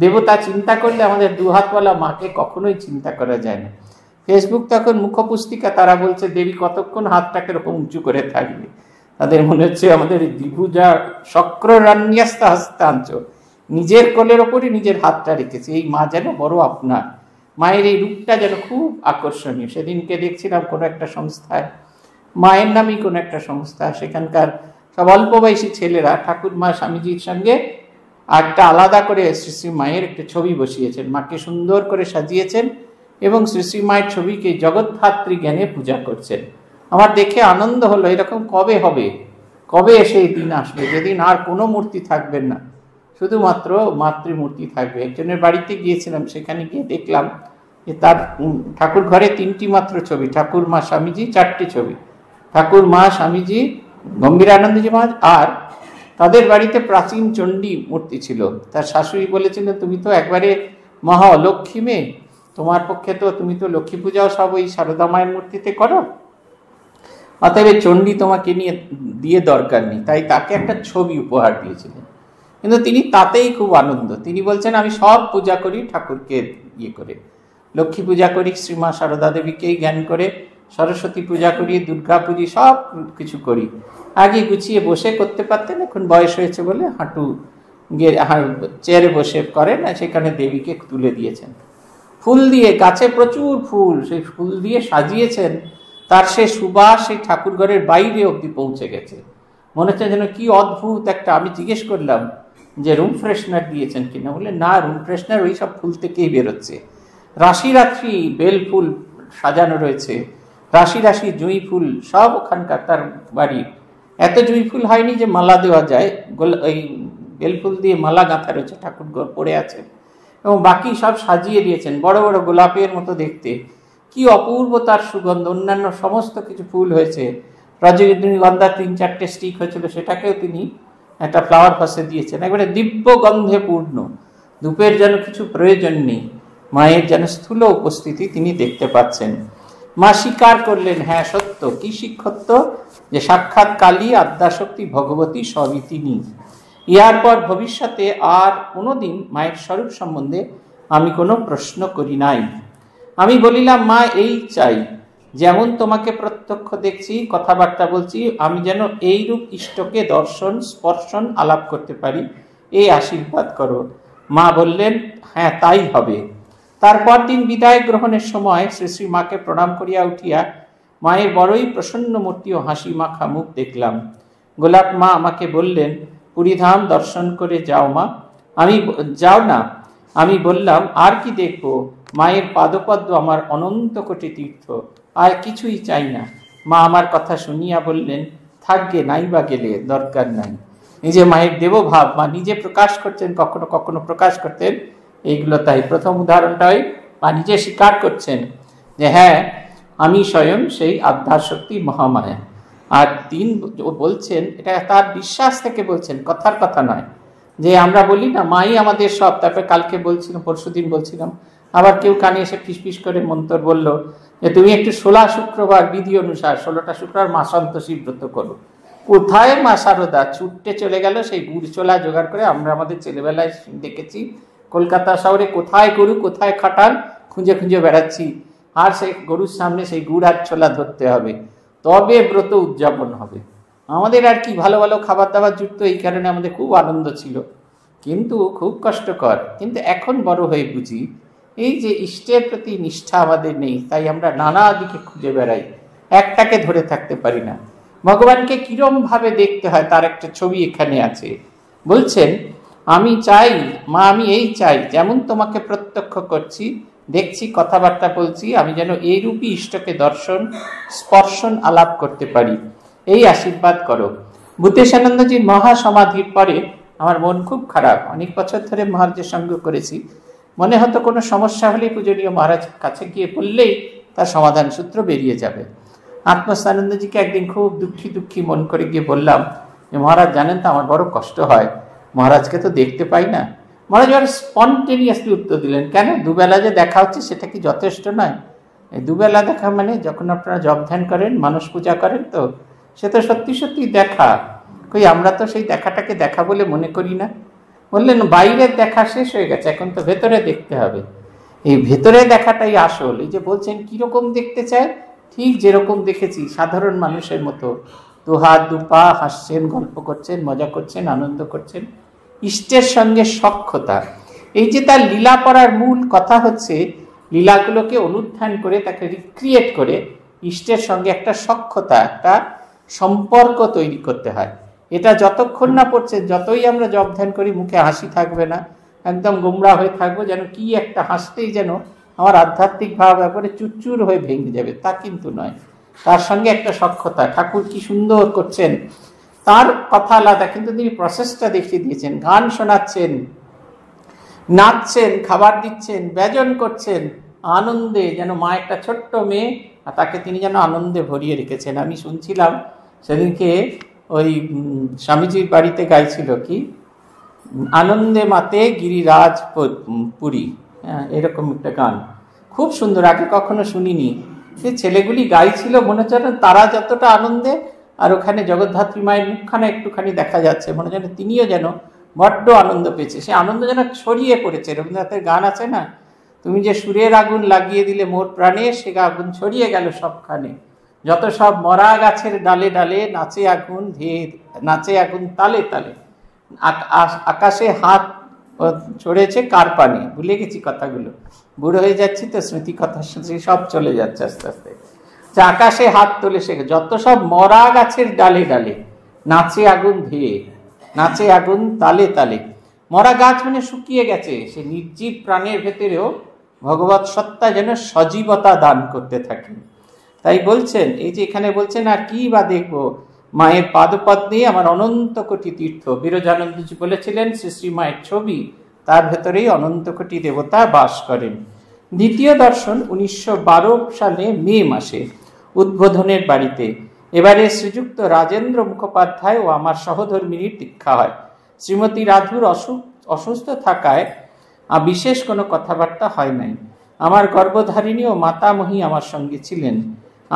দেবতা চিন্তা করলে আমাদের দুহাতওয়ালা মাকে কখনোই চিন্তা করা যায় না ফেসবুক তখন মুখপুস্তিকা তারা বলছে দেবী কতক্ষণ হাতটাকে এরকম উঁচু করে থাকবে তাদের মনে হচ্ছে আমাদের দ্বিভুজা শক্ররান্যাস্তা হস্তাঞ্চ নিজের কোলের ওপরই নিজের হাতটা রেখেছে এই মা যেন বড় আপনার মায়ের এই রূপটা যেন খুব আকর্ষণীয় সেদিনকে দেখছিলাম কোনো একটা সংস্থায় মায়ের নামই কোনো একটা সংস্থা সেখানকার সব অল্প বয়সী ছেলেরা ঠাকুরমা স্বামীজির সঙ্গে একটা আলাদা করে শ্রী শ্রী মায়ের একটা ছবি বসিয়েছেন মাকে সুন্দর করে সাজিয়েছেন এবং শ্রী শ্রী মায়ের ছবিকে জগৎভাত্রী জ্ঞানে পূজা করছেন আমার দেখে আনন্দ হলো এরকম কবে হবে কবে এসে এই দিন আসবে যেদিন আর কোনো মূর্তি থাকবেন না শুধুমাত্র মাতৃমূর্তি থাকবে একজনের বাড়িতে গিয়েছিলাম সেখানে গিয়ে দেখলাম যে তার ঠাকুর ঘরে তিনটি মাত্র ছবি ঠাকুর মা স্বামীজি চারটি ছবি ঠাকুর মা স্বামীজি গম্ভীর আনন্দজি মহারাজ আর তাদের বাড়িতে প্রাচীন চণ্ডী মূর্তি ছিল তার শাশুড়ি বলেছিলেন তুমি তো একবারে মহা অলক্ষ্মী মেয়ে তোমার পক্ষে তো তুমি তো লক্ষ্মী পূজাও সব ওই সারদা মায়ের মূর্তিতে করো অতএব চণ্ডী তোমাকে নিয়ে দিয়ে দরকার নেই তাই তাকে একটা ছবি উপহার দিয়েছিলেন কিন্তু তিনি তাতেই খুব আনন্দ তিনি বলছেন আমি সব পূজা করি ঠাকুরকে ইয়ে করে লক্ষ্মী পূজা করি শ্রীমা সারদা দেবীকেই জ্ঞান করে সরস্বতী পূজা করি দুর্গা পুজি সব কিছু করি আগে গুছিয়ে বসে করতে পারতেন এখন বয়স হয়েছে বলে হাঁটু চেয়ারে বসে করেন সেখানে দেবীকে তুলে দিয়েছেন ফুল দিয়ে গাছে প্রচুর ফুল সেই ফুল দিয়ে সাজিয়েছেন তার সে সুবাস সেই ঠাকুর ঘরের বাইরে অবধি পৌঁছে গেছে মনে হচ্ছে যেন কি অদ্ভুত একটা আমি জিজ্ঞেস করলাম যে রুম ফ্রেশনার দিয়েছেন কিনা বলে না রুম ফ্রেশনার ওই সব ফুল থেকেই বেরোচ্ছে রাশি রাত্রি বেল ফুল সাজানো রয়েছে রাশি রাশি জুঁই ফুল সব ওখানকার তার বাড়ি এত জুঁই ফুল হয়নি যে মালা দেওয়া যায় গোল ওই বেলফুল দিয়ে মালা গাঁথা রয়েছে ঠাকুর ঘর পড়ে আছে এবং বাকি সব সাজিয়ে দিয়েছেন বড় বড় গোলাপের মতো দেখতে কি অপূর্ব তার সুগন্ধ অন্যান্য সমস্ত কিছু ফুল হয়েছে রজনীগন্ধার তিন চারটে স্টিক হয়েছিল সেটাকেও তিনি একটা ফ্লাওয়ার ফাসে দিয়েছেন একবারে দিব্য গন্ধে পূর্ণ ধূপের যেন কিছু প্রয়োজন নেই মায়ের যেন স্থূল উপস্থিতি তিনি দেখতে পাচ্ছেন মা স্বীকার করলেন হ্যাঁ সত্য কি শিক্ষত্ব যে সাক্ষাৎ কালী আদ্যাশক্তি ভগবতী সবই তিনি ইহার পর ভবিষ্যতে আর কোনোদিন মায়ের স্বরূপ সম্বন্ধে আমি কোনো প্রশ্ন করি নাই আমি বলিলাম মা এই চাই যেমন তোমাকে প্রত্যক্ষ দেখছি কথাবার্তা বলছি আমি যেন এইরূপ ইষ্টকে দর্শন স্পর্শন আলাপ করতে পারি এই আশীর্বাদ করো মা বললেন হ্যাঁ তাই হবে তারপর দিন বিদায় গ্রহণের সময় শ্রী শ্রী মাকে প্রণাম করিয়া উঠিয়া মায়ের বড়ই প্রসন্ন মূর্তি ও হাসি মাখা মুখ দেখলাম গোলাপ মা আমাকে বললেন পুরীধাম দর্শন করে যাও মা আমি যাও না আমি বললাম আর কি দেখব মায়ের পাদপদ্ম আমার অনন্ত কোটি তীর্থ আর কিছুই চাই না মা আমার কথা শুনিয়া বললেন থাকবে নাই বা গেলে দরকার নাই নিজে মায়ের দেবভাব মা নিজে প্রকাশ করতেন কখনো কখনো প্রকাশ করতেন এইগুলো তাই প্রথম উদাহরণটাই বা নিজে স্বীকার করছেন যে হ্যাঁ আমি স্বয়ং সেই আধ্যাশক্তি মহামায়া আর তিন বলছেন এটা তার বিশ্বাস থেকে বলছেন কথার কথা নয় যে আমরা বলি না মাই আমাদের সব তারপরে কালকে বলছিলাম পরশু দিন বলছিলাম আবার কেউ কানে এসে ফিসফিস করে মন্তর বলল যে তুমি একটু ষোলা শুক্রবার বিধি অনুসার ষোলোটা শুক্রবার মা ব্রত করো কোথায় মা সারদা ছুটতে চলে গেল সেই গুড় চোলা জোগাড় করে আমরা আমাদের ছেলেবেলায় দেখেছি কলকাতা শহরে কোথায় গরু কোথায় খাটান খুঁজে খুঁজে বেড়াচ্ছি আর সেই গরুর সামনে সেই গুড় আর ছোলা ধরতে হবে তবে ব্রত উদযাপন হবে আমাদের আর কি ভালো ভালো খাবার দাবার যুক্ত এই কারণে আমাদের খুব আনন্দ ছিল কিন্তু খুব কষ্টকর কিন্তু এখন বড় হয়ে বুঝি এই যে ইষ্টের প্রতি নিষ্ঠা আমাদের নেই তাই আমরা নানা দিকে খুঁজে বেড়াই একটাকে ধরে থাকতে পারি না ভগবানকে কীরমভাবে দেখতে হয় তার একটা ছবি এখানে আছে বলছেন আমি চাই মা আমি এই চাই যেমন তোমাকে প্রত্যক্ষ করছি দেখছি কথাবার্তা বলছি আমি যেন এইরূপী ইষ্টকে দর্শন স্পর্শন আলাপ করতে পারি এই আশীর্বাদ করো ভূতেশানন্দজির সমাধির পরে আমার মন খুব খারাপ অনেক বছর ধরে মহারাজের সঙ্গ করেছি মনে হতো কোনো সমস্যা হলেই পূজনীয় মহারাজ কাছে গিয়ে বললেই তার সমাধান সূত্র বেরিয়ে যাবে আত্মস্থানন্দজিকে একদিন খুব দুঃখী দুঃখী মন করে গিয়ে বললাম যে মহারাজ জানেন তো আমার বড় কষ্ট হয় মহারাজকে তো দেখতে পাই না মহারাজ আর স্পন্টেনিয়াসলি উত্তর দিলেন কেন দুবেলা যে দেখা হচ্ছে সেটা কি যথেষ্ট নয় দুবেলা দেখা মানে যখন আপনারা জব ধ্যান করেন মানুষ পূজা করেন তো সে তো সত্যি সত্যি দেখা কই আমরা তো সেই দেখাটাকে দেখা বলে মনে করি না বললেন বাইরের দেখা শেষ হয়ে গেছে এখন তো ভেতরে দেখতে হবে এই ভেতরে দেখাটাই আসল এই যে বলছেন কীরকম দেখতে চায় ঠিক যেরকম দেখেছি সাধারণ মানুষের মতো দু হাত দু পা হাসছেন গল্প করছেন মজা করছেন আনন্দ করছেন ইষ্টের সঙ্গে সক্ষতা এই যে তার লীলা পড়ার মূল কথা হচ্ছে লীলাগুলোকে অনুত্থান করে তাকে রিক্রিয়েট করে ইষ্টের সঙ্গে একটা সক্ষতা একটা সম্পর্ক তৈরি করতে হয় এটা যতক্ষণ না পড়ছে যতই আমরা জব ধ্যান করি মুখে হাসি থাকবে না একদম গোমরা হয়ে থাকবো যেন কি একটা হাসতেই যেন আমার আধ্যাত্মিক ভাব ব্যাপারে চুরচুর হয়ে ভেঙে যাবে তা কিন্তু নয় তার সঙ্গে একটা সক্ষতা ঠাকুর কি সুন্দর করছেন তার কথা আলাদা কিন্তু তিনি প্রসেসটা দেখিয়ে দিয়েছেন গান শোনাচ্ছেন নাচছেন খাবার দিচ্ছেন ব্যজন করছেন আনন্দে যেন মা একটা ছোট্ট মেয়ে আর তাকে তিনি যেন আনন্দে ভরিয়ে রেখেছেন আমি শুনছিলাম সেদিনকে ওই স্বামীজির বাড়িতে গাইছিল কি আনন্দে মাতে গিরিরাজ পুরী হ্যাঁ এরকম একটা গান খুব সুন্দর আগে কখনো শুনিনি সে ছেলেগুলি গাইছিল মনে হচ্ছে তারা যতটা আনন্দে আর ওখানে জগদ্ধাত্রী মায়ের মুখখানা একটুখানি দেখা যাচ্ছে মনে যেন তিনিও যেন বড্ড আনন্দ পেয়েছে সে আনন্দ যেন ছড়িয়ে পড়েছে রবীন্দ্রনাথের গান আছে না তুমি যে সুরের আগুন লাগিয়ে দিলে মোর প্রাণে সে আগুন ছড়িয়ে গেল সবখানে যত সব মরা গাছের ডালে ডালে নাচে আগুন ধেয়ে নাচে আগুন তালে তালে আকাশে হাত ছড়েছে কার পানে ভুলে গেছি কথাগুলো বুড়ো হয়ে যাচ্ছি তো স্মৃতি কথা সব চলে যাচ্ছে আস্তে আস্তে চাকাশে আকাশে হাত তুলে শেখে যত সব মরা গাছের ডালে ডালে নাচে আগুন ধেয়ে নাচে আগুন তালে তালে মরা গাছ মানে শুকিয়ে গেছে সে নির্জীব প্রাণের ভেতরেও ভগবৎ সত্তা যেন সজীবতা দান করতে থাকে তাই বলছেন এই যে এখানে বলছেন আর কি বা দেখব মায়ের পাদপদ নিয়ে আমার অনন্ত কোটি তীর্থ বিরজানন্দজি বলেছিলেন শ্রী শ্রী মায়ের ছবি তার ভেতরেই অনন্ত কোটি দেবতা বাস করেন দ্বিতীয় দর্শন উনিশশো সালে মে মাসে উদ্বোধনের বাড়িতে এবারে শ্রীযুক্ত রাজেন্দ্র মুখোপাধ্যায় ও আমার সহধর্মিনীর দীক্ষা হয় শ্রীমতী রাধুর অসুস্থ থাকায় বিশেষ কোনো কথাবার্তা হয় নাই আমার গর্ভধারিণী ও মাতামহী আমার সঙ্গে ছিলেন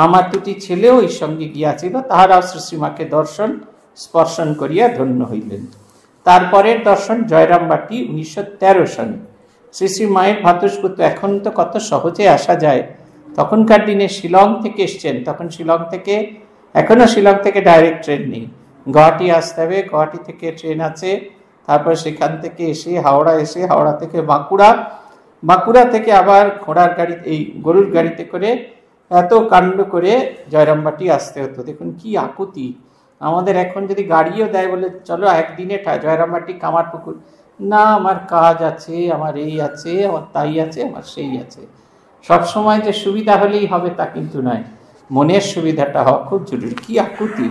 আমার দুটি ছেলেও এই সঙ্গে গিয়াছিল তাহারাও শ্রীশ্রীমাকে দর্শন স্পর্শন করিয়া ধন্য হইলেন তারপরের দর্শন জয়রামবাটি উনিশশো তেরো সালে শ্রী শ্রী মায়ের ভাতসপুত্র এখন তো কত সহজে আসা যায় তখনকার দিনে শিলং থেকে এসছেন তখন শিলং থেকে এখনও শিলং থেকে ডাইরেক্ট ট্রেন নেই গুয়াহাটি আসতে হবে গুয়াহাটি থেকে ট্রেন আছে তারপর সেখান থেকে এসে হাওড়া এসে হাওড়া থেকে বাঁকুড়া বাঁকুড়া থেকে আবার ঘোড়ার গাড়ি এই গরুর গাড়িতে করে এত কাণ্ড করে জয়রামবাটি আসতে হতো দেখুন কি আকুতি আমাদের এখন যদি গাড়িও দেয় বলে চলো একদিনে জয়রামবাটি কামারপুকুর না আমার কাজ আছে আমার এই আছে আমার তাই আছে আমার সেই আছে সব সময় যে সুবিধা হলেই হবে তা কিন্তু নয় মনের সুবিধাটা হওয়া খুব জরুরি কী আকুতি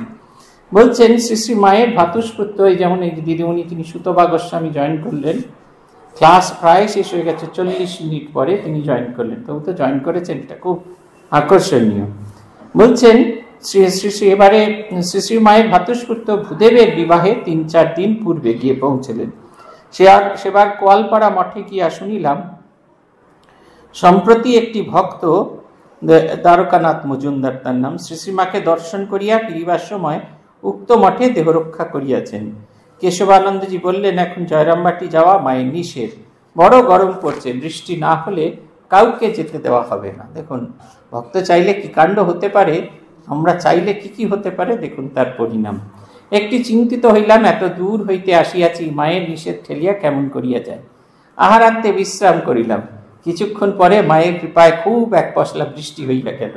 বলছেন শ্রী শ্রী মায়ের ভাতুষপুত্রই যেমন এই দিদিমণি তিনি সুতবা গোস্বামী জয়েন করলেন ক্লাস প্রায় শেষ হয়ে গেছে চল্লিশ মিনিট পরে তিনি জয়েন করলেন তবু তো জয়েন করেছেন এটা খুব আকর্ষণীয় বলছেন শ্রী শ্রী শ্রী এবারে শ্রী শ্রী মায়ের ভাতুষপুত্র ভূদেবের বিবাহে তিন চার দিন পূর্বে গিয়ে পৌঁছলেন চেয়ার সেবার কোয়ালপাড়া মঠে গিয়া শুনিলাম সম্প্রতি একটি ভক্ত দ্বারকানাথ মজুমদার তার নাম শ্রী শ্রীমাকে দর্শন করিয়া ফিরিবার সময় উক্ত মঠে দেহরক্ষা করিয়াছেন কেশবানন্দজি বললেন এখন জয়রামবাটি যাওয়া মায়ের নিষেধ বড় গরম পড়ছে বৃষ্টি না হলে কাউকে যেতে দেওয়া হবে না দেখুন ভক্ত চাইলে কি কাণ্ড হতে পারে আমরা চাইলে কি কি হতে পারে দেখুন তার পরিণাম একটি চিন্তিত হইলাম এত দূর হইতে আসিয়াছি মায়ের নিষেধ ঠেলিয়া কেমন করিয়া যায় আহারান্তে বিশ্রাম করিলাম কিছুক্ষণ পরে মায়ের কৃপায় খুব এক পশলা বৃষ্টি হইয়া গেল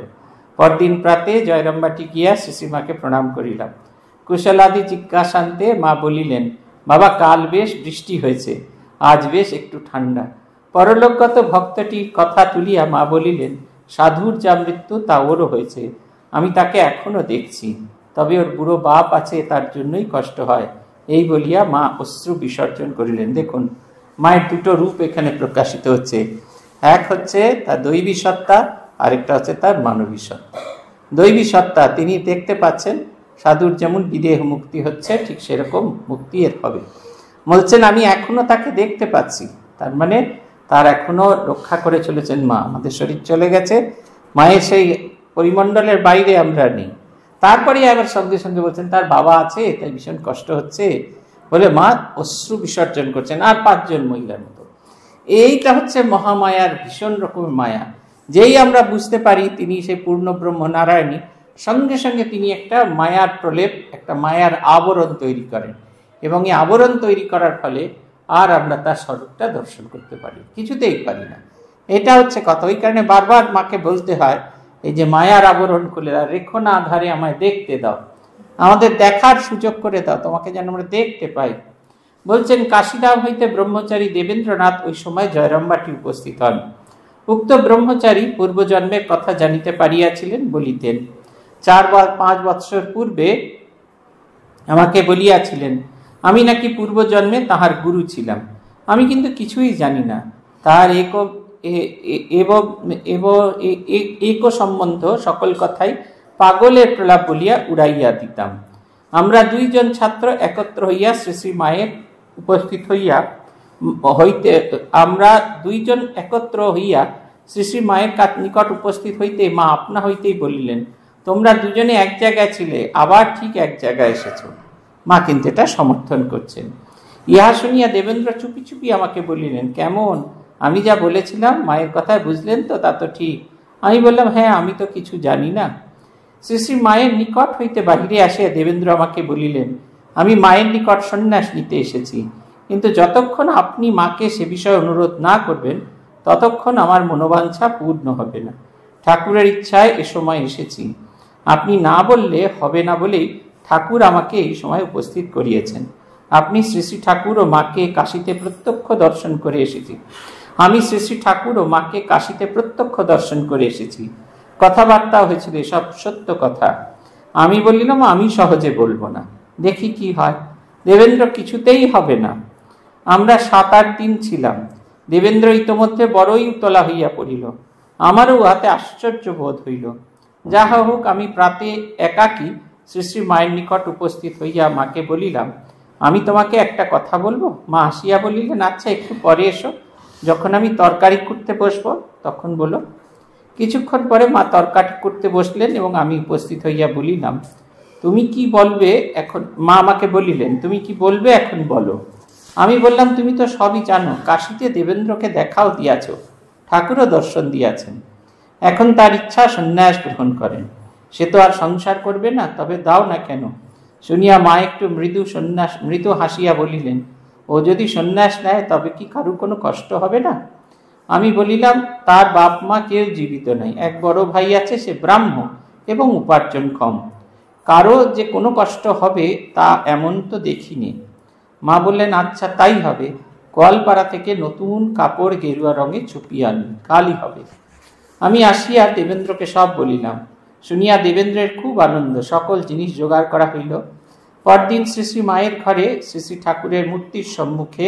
পরদিন প্রাতে জয়রম্বাটি গিয়া শিশিমাকে প্রণাম করিলাম কুশলাদি জিজ্ঞাসান্তে মা বলিলেন বাবা কাল বেশ বৃষ্টি হয়েছে আজ বেশ একটু ঠান্ডা পরলোকগত ভক্তটি কথা তুলিয়া মা বলিলেন সাধুর যা মৃত্যু তা ওরও হয়েছে আমি তাকে এখনও দেখছি তবে ওর বুড়ো বাপ আছে তার জন্যই কষ্ট হয় এই বলিয়া মা অশ্রু বিসর্জন করিলেন দেখুন মায়ের দুটো রূপ এখানে প্রকাশিত হচ্ছে এক হচ্ছে তার দৈবী সত্তা আরেকটা হচ্ছে তার মানবী সত্তা দৈবী সত্তা তিনি দেখতে পাচ্ছেন সাধুর যেমন বিদেহ মুক্তি হচ্ছে ঠিক সেরকম মুক্তি এর হবে বলছেন আমি এখনো তাকে দেখতে পাচ্ছি তার মানে তার এখনো রক্ষা করে চলেছেন মা আমাদের শরীর চলে গেছে মায়ের সেই পরিমণ্ডলের বাইরে আমরা নেই তারপরে আবার সঙ্গে সঙ্গে বলছেন তার বাবা আছে তাই ভীষণ কষ্ট হচ্ছে বলে মা অশ্রু বিসর্জন করছেন আর পাঁচজন মহিলার মতো এইটা হচ্ছে মহামায়ার ভীষণ রকমের মায়া যেই আমরা বুঝতে পারি তিনি সেই পূর্ণ ব্রহ্ম নারায়ণী সঙ্গে সঙ্গে তিনি একটা মায়ার প্রলেপ একটা মায়ার আবরণ তৈরি করেন এবং এই আবরণ তৈরি করার ফলে আর আমরা তার স্বরূপটা দর্শন করতে পারি কিছুতেই পারি না এটা হচ্ছে কথা ওই কারণে বারবার মাকে বলতে হয় এই যে মায়ার আবরণ খুলে দাও রেখো না আধারে আমায় দেখতে দাও আমাদের দেখার সুযোগ করে দাও তোমাকে যেন আমরা দেখতে পাই বলছেন কাশিধাম হইতে ব্রহ্মচারী দেবেন্দ্রনাথ ওই সময় জয়রম্বাটি উপস্থিত হন উক্ত ব্রহ্মচারী পূর্বজন্মের কথা জানিতে পারিয়াছিলেন বলিতেন চার বা পাঁচ বৎসর পূর্বে আমাকে বলিয়াছিলেন আমি নাকি পূর্বজন্মে তাহার গুরু ছিলাম আমি কিন্তু কিছুই জানি না তাহার এক এক সম্বন্ধ সকল কথাই পাগলের প্রলাপ বলিয়া উড়াইয়া দিতাম আমরা দুইজন ছাত্র একত্র হইয়া শ্রী শ্রী মায়ের উপস্থিত হইয়া হইতে আমরা দুইজন একত্র হইয়া শ্রী শ্রী মায়ের নিকট উপস্থিত হইতে মা আপনা হইতেই বলিলেন তোমরা দুজনে এক জায়গায় ছিলে আবার ঠিক এক জায়গায় এসেছ মা কিন্তু এটা সমর্থন করছেন ইহা শুনিয়া দেবেন্দ্র চুপি চুপি আমাকে বলিলেন কেমন আমি যা বলেছিলাম মায়ের কথায় বুঝলেন তো তা তো ঠিক আমি বললাম হ্যাঁ আমি তো কিছু জানি না শ্রী শ্রী মায়ের নিকট হইতে বাহিরে আসিয়া দেবেন্দ্র আমাকে বলিলেন আমি মায়ের নিকট সন্ন্যাস নিতে এসেছি কিন্তু যতক্ষণ আপনি মাকে সে বিষয়ে অনুরোধ না করবেন ততক্ষণ আমার মনোবাঞ্ছা পূর্ণ হবে না ঠাকুরের ইচ্ছায় এ সময় এসেছি আপনি না বললে হবে না বলেই ঠাকুর আমাকে এই সময় উপস্থিত করিয়েছেন আপনি শ্রী শ্রী ঠাকুর ও মাকে কাশিতে প্রত্যক্ষ দর্শন করে এসেছি আমি শ্রী শ্রী ঠাকুর ও মাকে কাশিতে প্রত্যক্ষ দর্শন করে এসেছি কথাবার্তা হয়েছিল এসব সত্য কথা আমি বলিলাম আমি সহজে বলবো না দেখি কি হয় দেবেন্দ্র কিছুতেই হবে না আমরা সাত আট দিন ছিলাম দেবেন্দ্র ইতোমধ্যে বড়ই উতলা হইয়া পড়িল আমারও উহাতে আশ্চর্য বোধ হইল যাহা হোক আমি প্রাতে একাকী শ্রী শ্রী মায়ের নিকট উপস্থিত হইয়া মাকে বলিলাম আমি তোমাকে একটা কথা বলবো মা আসিয়া বলিলেন আচ্ছা একটু পরে এসো যখন আমি তরকারি করতে বসবো তখন বলো কিছুক্ষণ পরে মা তরকারি করতে বসলেন এবং আমি উপস্থিত হইয়া বলিলাম তুমি কি বলবে এখন মা আমাকে বলিলেন তুমি কি বলবে এখন বলো আমি বললাম তুমি তো সবই জানো কাশিতে দেবেন্দ্রকে দেখাও দিয়াছ ঠাকুরও দর্শন দিয়াছেন এখন তার ইচ্ছা সন্ন্যাস গ্রহণ করেন সে তো আর সংসার করবে না তবে দাও না কেন শুনিয়া মা একটু মৃদু সন্ন্যাস মৃদু হাসিয়া বলিলেন ও যদি সন্ন্যাস নেয় তবে কি কারু কোনো কষ্ট হবে না আমি বলিলাম তার বাপ মা কেউ জীবিত নাই এক বড় ভাই আছে সে ব্রাহ্ম এবং উপার্জন কম কারো যে কোনো কষ্ট হবে তা এমন তো দেখিনি মা বললেন আচ্ছা তাই হবে গোয়ালপাড়া থেকে নতুন কাপড় গেরুয়া রঙে ছুপিয়ে আনি কালই হবে আমি আসিয়া দেবেন্দ্রকে সব বলিলাম শুনিয়া দেবেন্দ্রের খুব আনন্দ সকল জিনিস জোগাড় করা হইল পরদিন শ্রী শ্রী মায়ের ঘরে শ্রী শ্রী ঠাকুরের মূর্তির সম্মুখে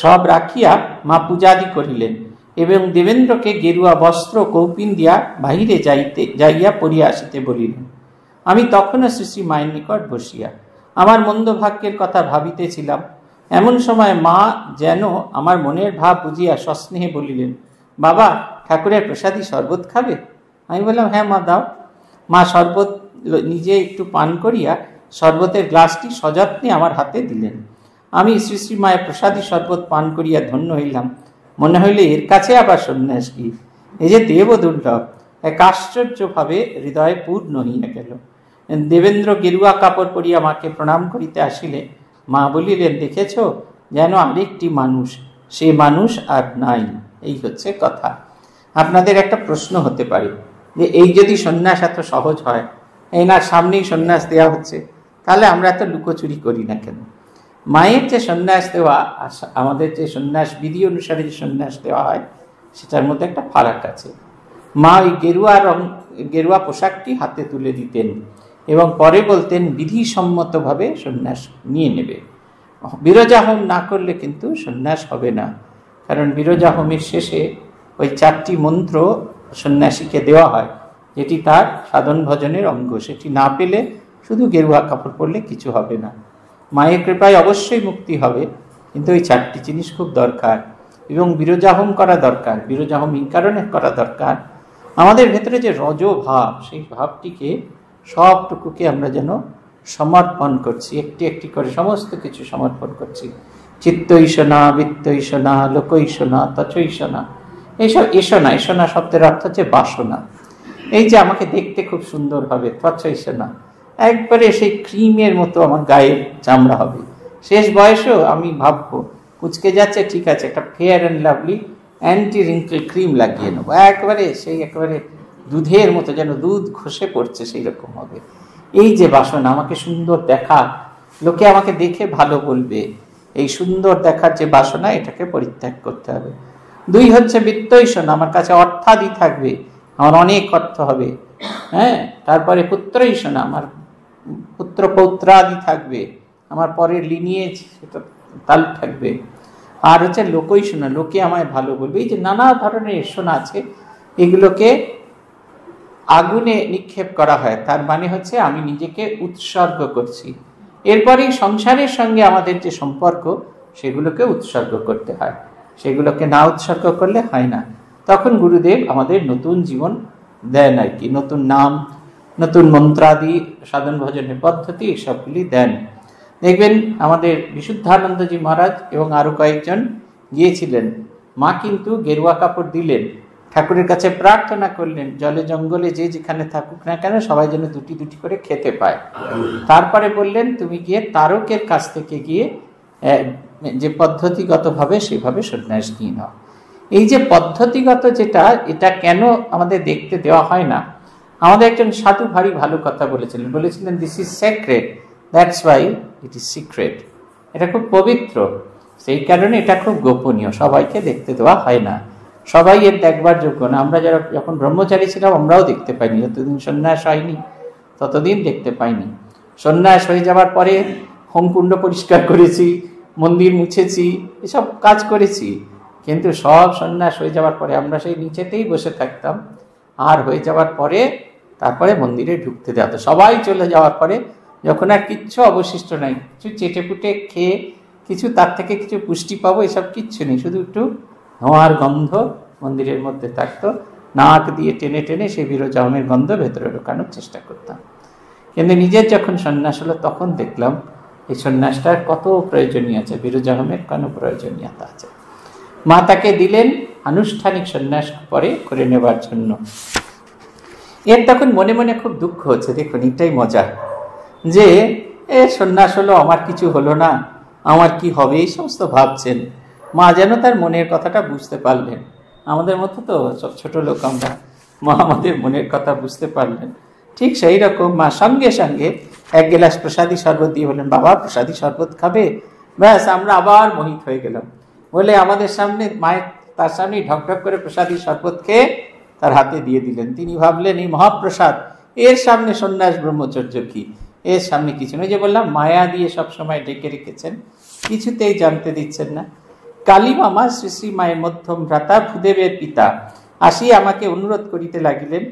সব রাখিয়া মা পূজাদি করিলেন এবং দেবেন্দ্রকে গেরুয়া বস্ত্র কৌপিন দিয়া বাহিরে যাইতে যাইয়া পড়িয়া আসিতে বলিলেন আমি তখনও শ্রী শ্রী মায়ের নিকট বসিয়া আমার মন্দ ভাগ্যের কথা ভাবিতেছিলাম এমন সময় মা যেন আমার মনের ভাব বুঝিয়া সস্নেহে বলিলেন বাবা ঠাকুরের প্রসাদী শরবত খাবে আমি বললাম হ্যাঁ মা দাও মা শরবত নিজে একটু পান করিয়া শরবতের গ্লাসটি সযত্নে আমার হাতে দিলেন আমি শ্রী শ্রী মায়ের প্রসাদী শরবত পান করিয়া ধন্য হইলাম মনে হইলে এর কাছে আবার সন্ন্যাস কি এ যে দেব দুর্লভ এক আশ্চর্যভাবে হৃদয়ে পূর্ণ হইয়া গেল দেবেন্দ্র গেরুয়া কাপড় পরিয়া মাকে প্রণাম করিতে আসিলে মা বলিলেন দেখেছ যেন আরেকটি মানুষ সে মানুষ আর নাই এই হচ্ছে কথা আপনাদের একটা প্রশ্ন হতে পারে যে এই যদি সন্ন্যাস এত সহজ হয় এই না সামনেই সন্ন্যাস দেওয়া হচ্ছে তাহলে আমরা এত লুকোচুরি করি না কেন মায়ের যে সন্ন্যাস দেওয়া আর আমাদের যে সন্ন্যাস বিধি অনুসারে যে সন্ন্যাস দেওয়া হয় সেটার মধ্যে একটা ফারাক আছে মা ওই গেরুয়া রং গেরুয়া পোশাকটি হাতে তুলে দিতেন এবং পরে বলতেন বিধিসম্মতভাবে সন্ন্যাস নিয়ে নেবে বিরজাহোম না করলে কিন্তু সন্ন্যাস হবে না কারণ বিরজাহোমের শেষে ওই চারটি মন্ত্র সন্ন্যাসীকে দেওয়া হয় যেটি তার সাধন ভজনের অঙ্গ সেটি না পেলে শুধু গেরুয়া কাপড় পরলে কিছু হবে না মায়ের কৃপায় অবশ্যই মুক্তি হবে কিন্তু ওই চারটি জিনিস খুব দরকার এবং বিরজাহম করা দরকার বিরজাহম এই কারণে করা দরকার আমাদের ভেতরে যে রজ ভাব সেই ভাবটিকে সবটুকুকে আমরা যেন সমর্পণ করছি একটি একটি করে সমস্ত কিছু সমর্পণ করছি চিত্ত ঈশনা বৃত্ত ঈশনা লোক ঈশনা তচ ঈশনা এইসব ঈশনা ঈশনা শব্দের অর্থ হচ্ছে বাসনা এই যে আমাকে দেখতে খুব সুন্দর হবে তৎসাইসে না একবারে সেই ক্রিমের মতো আমার গায়ের চামড়া হবে শেষ বয়সেও আমি ভাববো কুচকে যাচ্ছে ঠিক আছে একটা Fair and Lovely anti wrinkle cream লাগিয়ে নেবো একবারে সেই একবারে দুধের মতো যেন দুধ ঘষে পড়ছে সেই রকম হবে এই যে বাসন আমাকে সুন্দর দেখা লোকে আমাকে দেখে ভালো বলবে এই সুন্দর দেখার যে বাসনা এটাকে পরিত্যাগ করতে হবে দুই হচ্ছে বিত্তৈষণ আমার কাছে অর্থাদি থাকবে আমার অনেক অর্থ হবে হ্যাঁ তারপরে পুত্রই শোনা আমার পুত্র পৌত্রাদি থাকবে আমার পরের লিনিয়েজ সেটা তাল থাকবে আর হচ্ছে লোকই শোনা লোকে আমায় ভালো বলবে এই যে নানা ধরনের শোনা আছে এগুলোকে আগুনে নিক্ষেপ করা হয় তার মানে হচ্ছে আমি নিজেকে উৎসর্গ করছি এরপরে সংসারের সঙ্গে আমাদের যে সম্পর্ক সেগুলোকে উৎসর্গ করতে হয় সেগুলোকে না উৎসর্গ করলে হয় না তখন গুরুদেব আমাদের নতুন জীবন দেন আর কি নতুন নাম নতুন মন্ত্রাদি সাধন ভজনের পদ্ধতি এসবগুলি দেন দেখবেন আমাদের বিশুদ্ধানন্দজি মহারাজ এবং আরও কয়েকজন গিয়েছিলেন মা কিন্তু গেরুয়া কাপড় দিলেন ঠাকুরের কাছে প্রার্থনা করলেন জলে জঙ্গলে যে যেখানে থাকুক না কেন সবাই যেন দুটি দুটি করে খেতে পায় তারপরে বললেন তুমি গিয়ে তারকের কাছ থেকে গিয়ে যে পদ্ধতিগতভাবে সেভাবে সন্ন্যাস নিয়ে নাও এই যে পদ্ধতিগত যেটা এটা কেন আমাদের দেখতে দেওয়া হয় না আমাদের একজন সাধু ভারী ভালো কথা বলেছিলেন বলেছিলেন this is secret that's why it is secret এটা খুব পবিত্র সেই কারণে এটা খুব গোপনীয় সবাইকে দেখতে দেওয়া হয় না সবাই এর দেখবার যোগ্য না আমরা যারা যখন ব্রহ্মচারী ছিলাম আমরাও দেখতে পাইনি যতদিন সন্ন্যাস হয়নি ততদিন দেখতে পাইনি সন্ন্যাস হয়ে যাওয়ার পরে হোমকুণ্ড পরিষ্কার করেছি মন্দির মুছেছি এসব কাজ করেছি কিন্তু সব সন্ন্যাস হয়ে যাওয়ার পরে আমরা সেই নিচেতেই বসে থাকতাম আর হয়ে যাওয়ার পরে তারপরে মন্দিরে ঢুকতে দেওয়া হতো সবাই চলে যাওয়ার পরে যখন আর কিচ্ছু অবশিষ্ট নাই কিছু চেটেপুটে খেয়ে কিছু তার থেকে কিছু পুষ্টি পাবো এসব কিচ্ছু নেই শুধু একটু ধোঁয়ার গন্ধ মন্দিরের মধ্যে থাকতো নাক দিয়ে টেনে টেনে সেই বিরোজামের গন্ধ ভেতরে ঢোকানোর চেষ্টা করতাম কিন্তু নিজের যখন সন্ন্যাস হলো তখন দেখলাম এই সন্ন্যাসটার কত প্রয়োজনীয় আছে বিরোজামের কেন প্রয়োজনীয়তা আছে মা তাকে দিলেন আনুষ্ঠানিক সন্ন্যাস পরে করে নেবার জন্য এর তখন মনে মনে খুব দুঃখ হচ্ছে দেখুন এটাই মজা যে এ সন্ন্যাস হলো আমার কিছু হলো না আমার কি হবে এই সমস্ত ভাবছেন মা যেন তার মনের কথাটা বুঝতে পারলেন আমাদের মতো তো সব ছোট লোক আমরা মা আমাদের মনের কথা বুঝতে পারলেন ঠিক সেই রকম মা সঙ্গে সঙ্গে এক গ্লাস প্রসাদী শরবত দিয়ে বললেন বাবা প্রসাদী শরবত খাবে ব্যাস আমরা আবার মোহিত হয়ে গেলাম বলে আমাদের সামনে মায়ের তার সামনেই ঢকঢক করে প্রসাদী শরবত খেয়ে তার হাতে দিয়ে দিলেন তিনি ভাবলেন এই মহাপ্রসাদ এর সামনে সন্ন্যাস ব্রহ্মচর্য কি এর সামনে কিছু নয় যে বললাম মায়া দিয়ে সবসময় ডেকে রেখেছেন কিছুতেই জানতে দিচ্ছেন না কালী মামা শ্রী শ্রী মায়ের মধ্যম ভ্রাতা ভূদেবের পিতা আসি আমাকে অনুরোধ করিতে লাগিলেন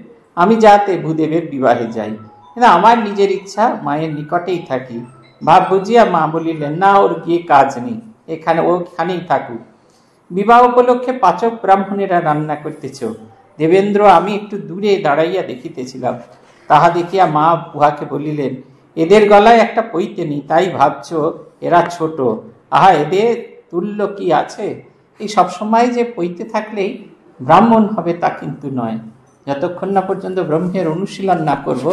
আমি যাতে ভূদেবের বিবাহে যাই কিন্তু আমার নিজের ইচ্ছা মায়ের নিকটেই থাকি ভাব বুঝিয়া মা বলিলেন না ওর গিয়ে কাজ নেই এখানে ওখানেই থাকুক বিবাহ উপলক্ষে পাচক ব্রাহ্মণেরা রান্না করতেছ দেবেন্দ্র আমি একটু দূরে দাঁড়াইয়া দেখিতেছিলাম তাহা দেখিয়া মা উহাকে বলিলেন এদের গলায় একটা পৈতেনি তাই ভাবছ এরা ছোট আহা এদের তুল্য কি আছে এই সবসময় যে পৈতে থাকলেই ব্রাহ্মণ হবে তা কিন্তু নয় যতক্ষণ না পর্যন্ত ব্রহ্মের অনুশীলন না করব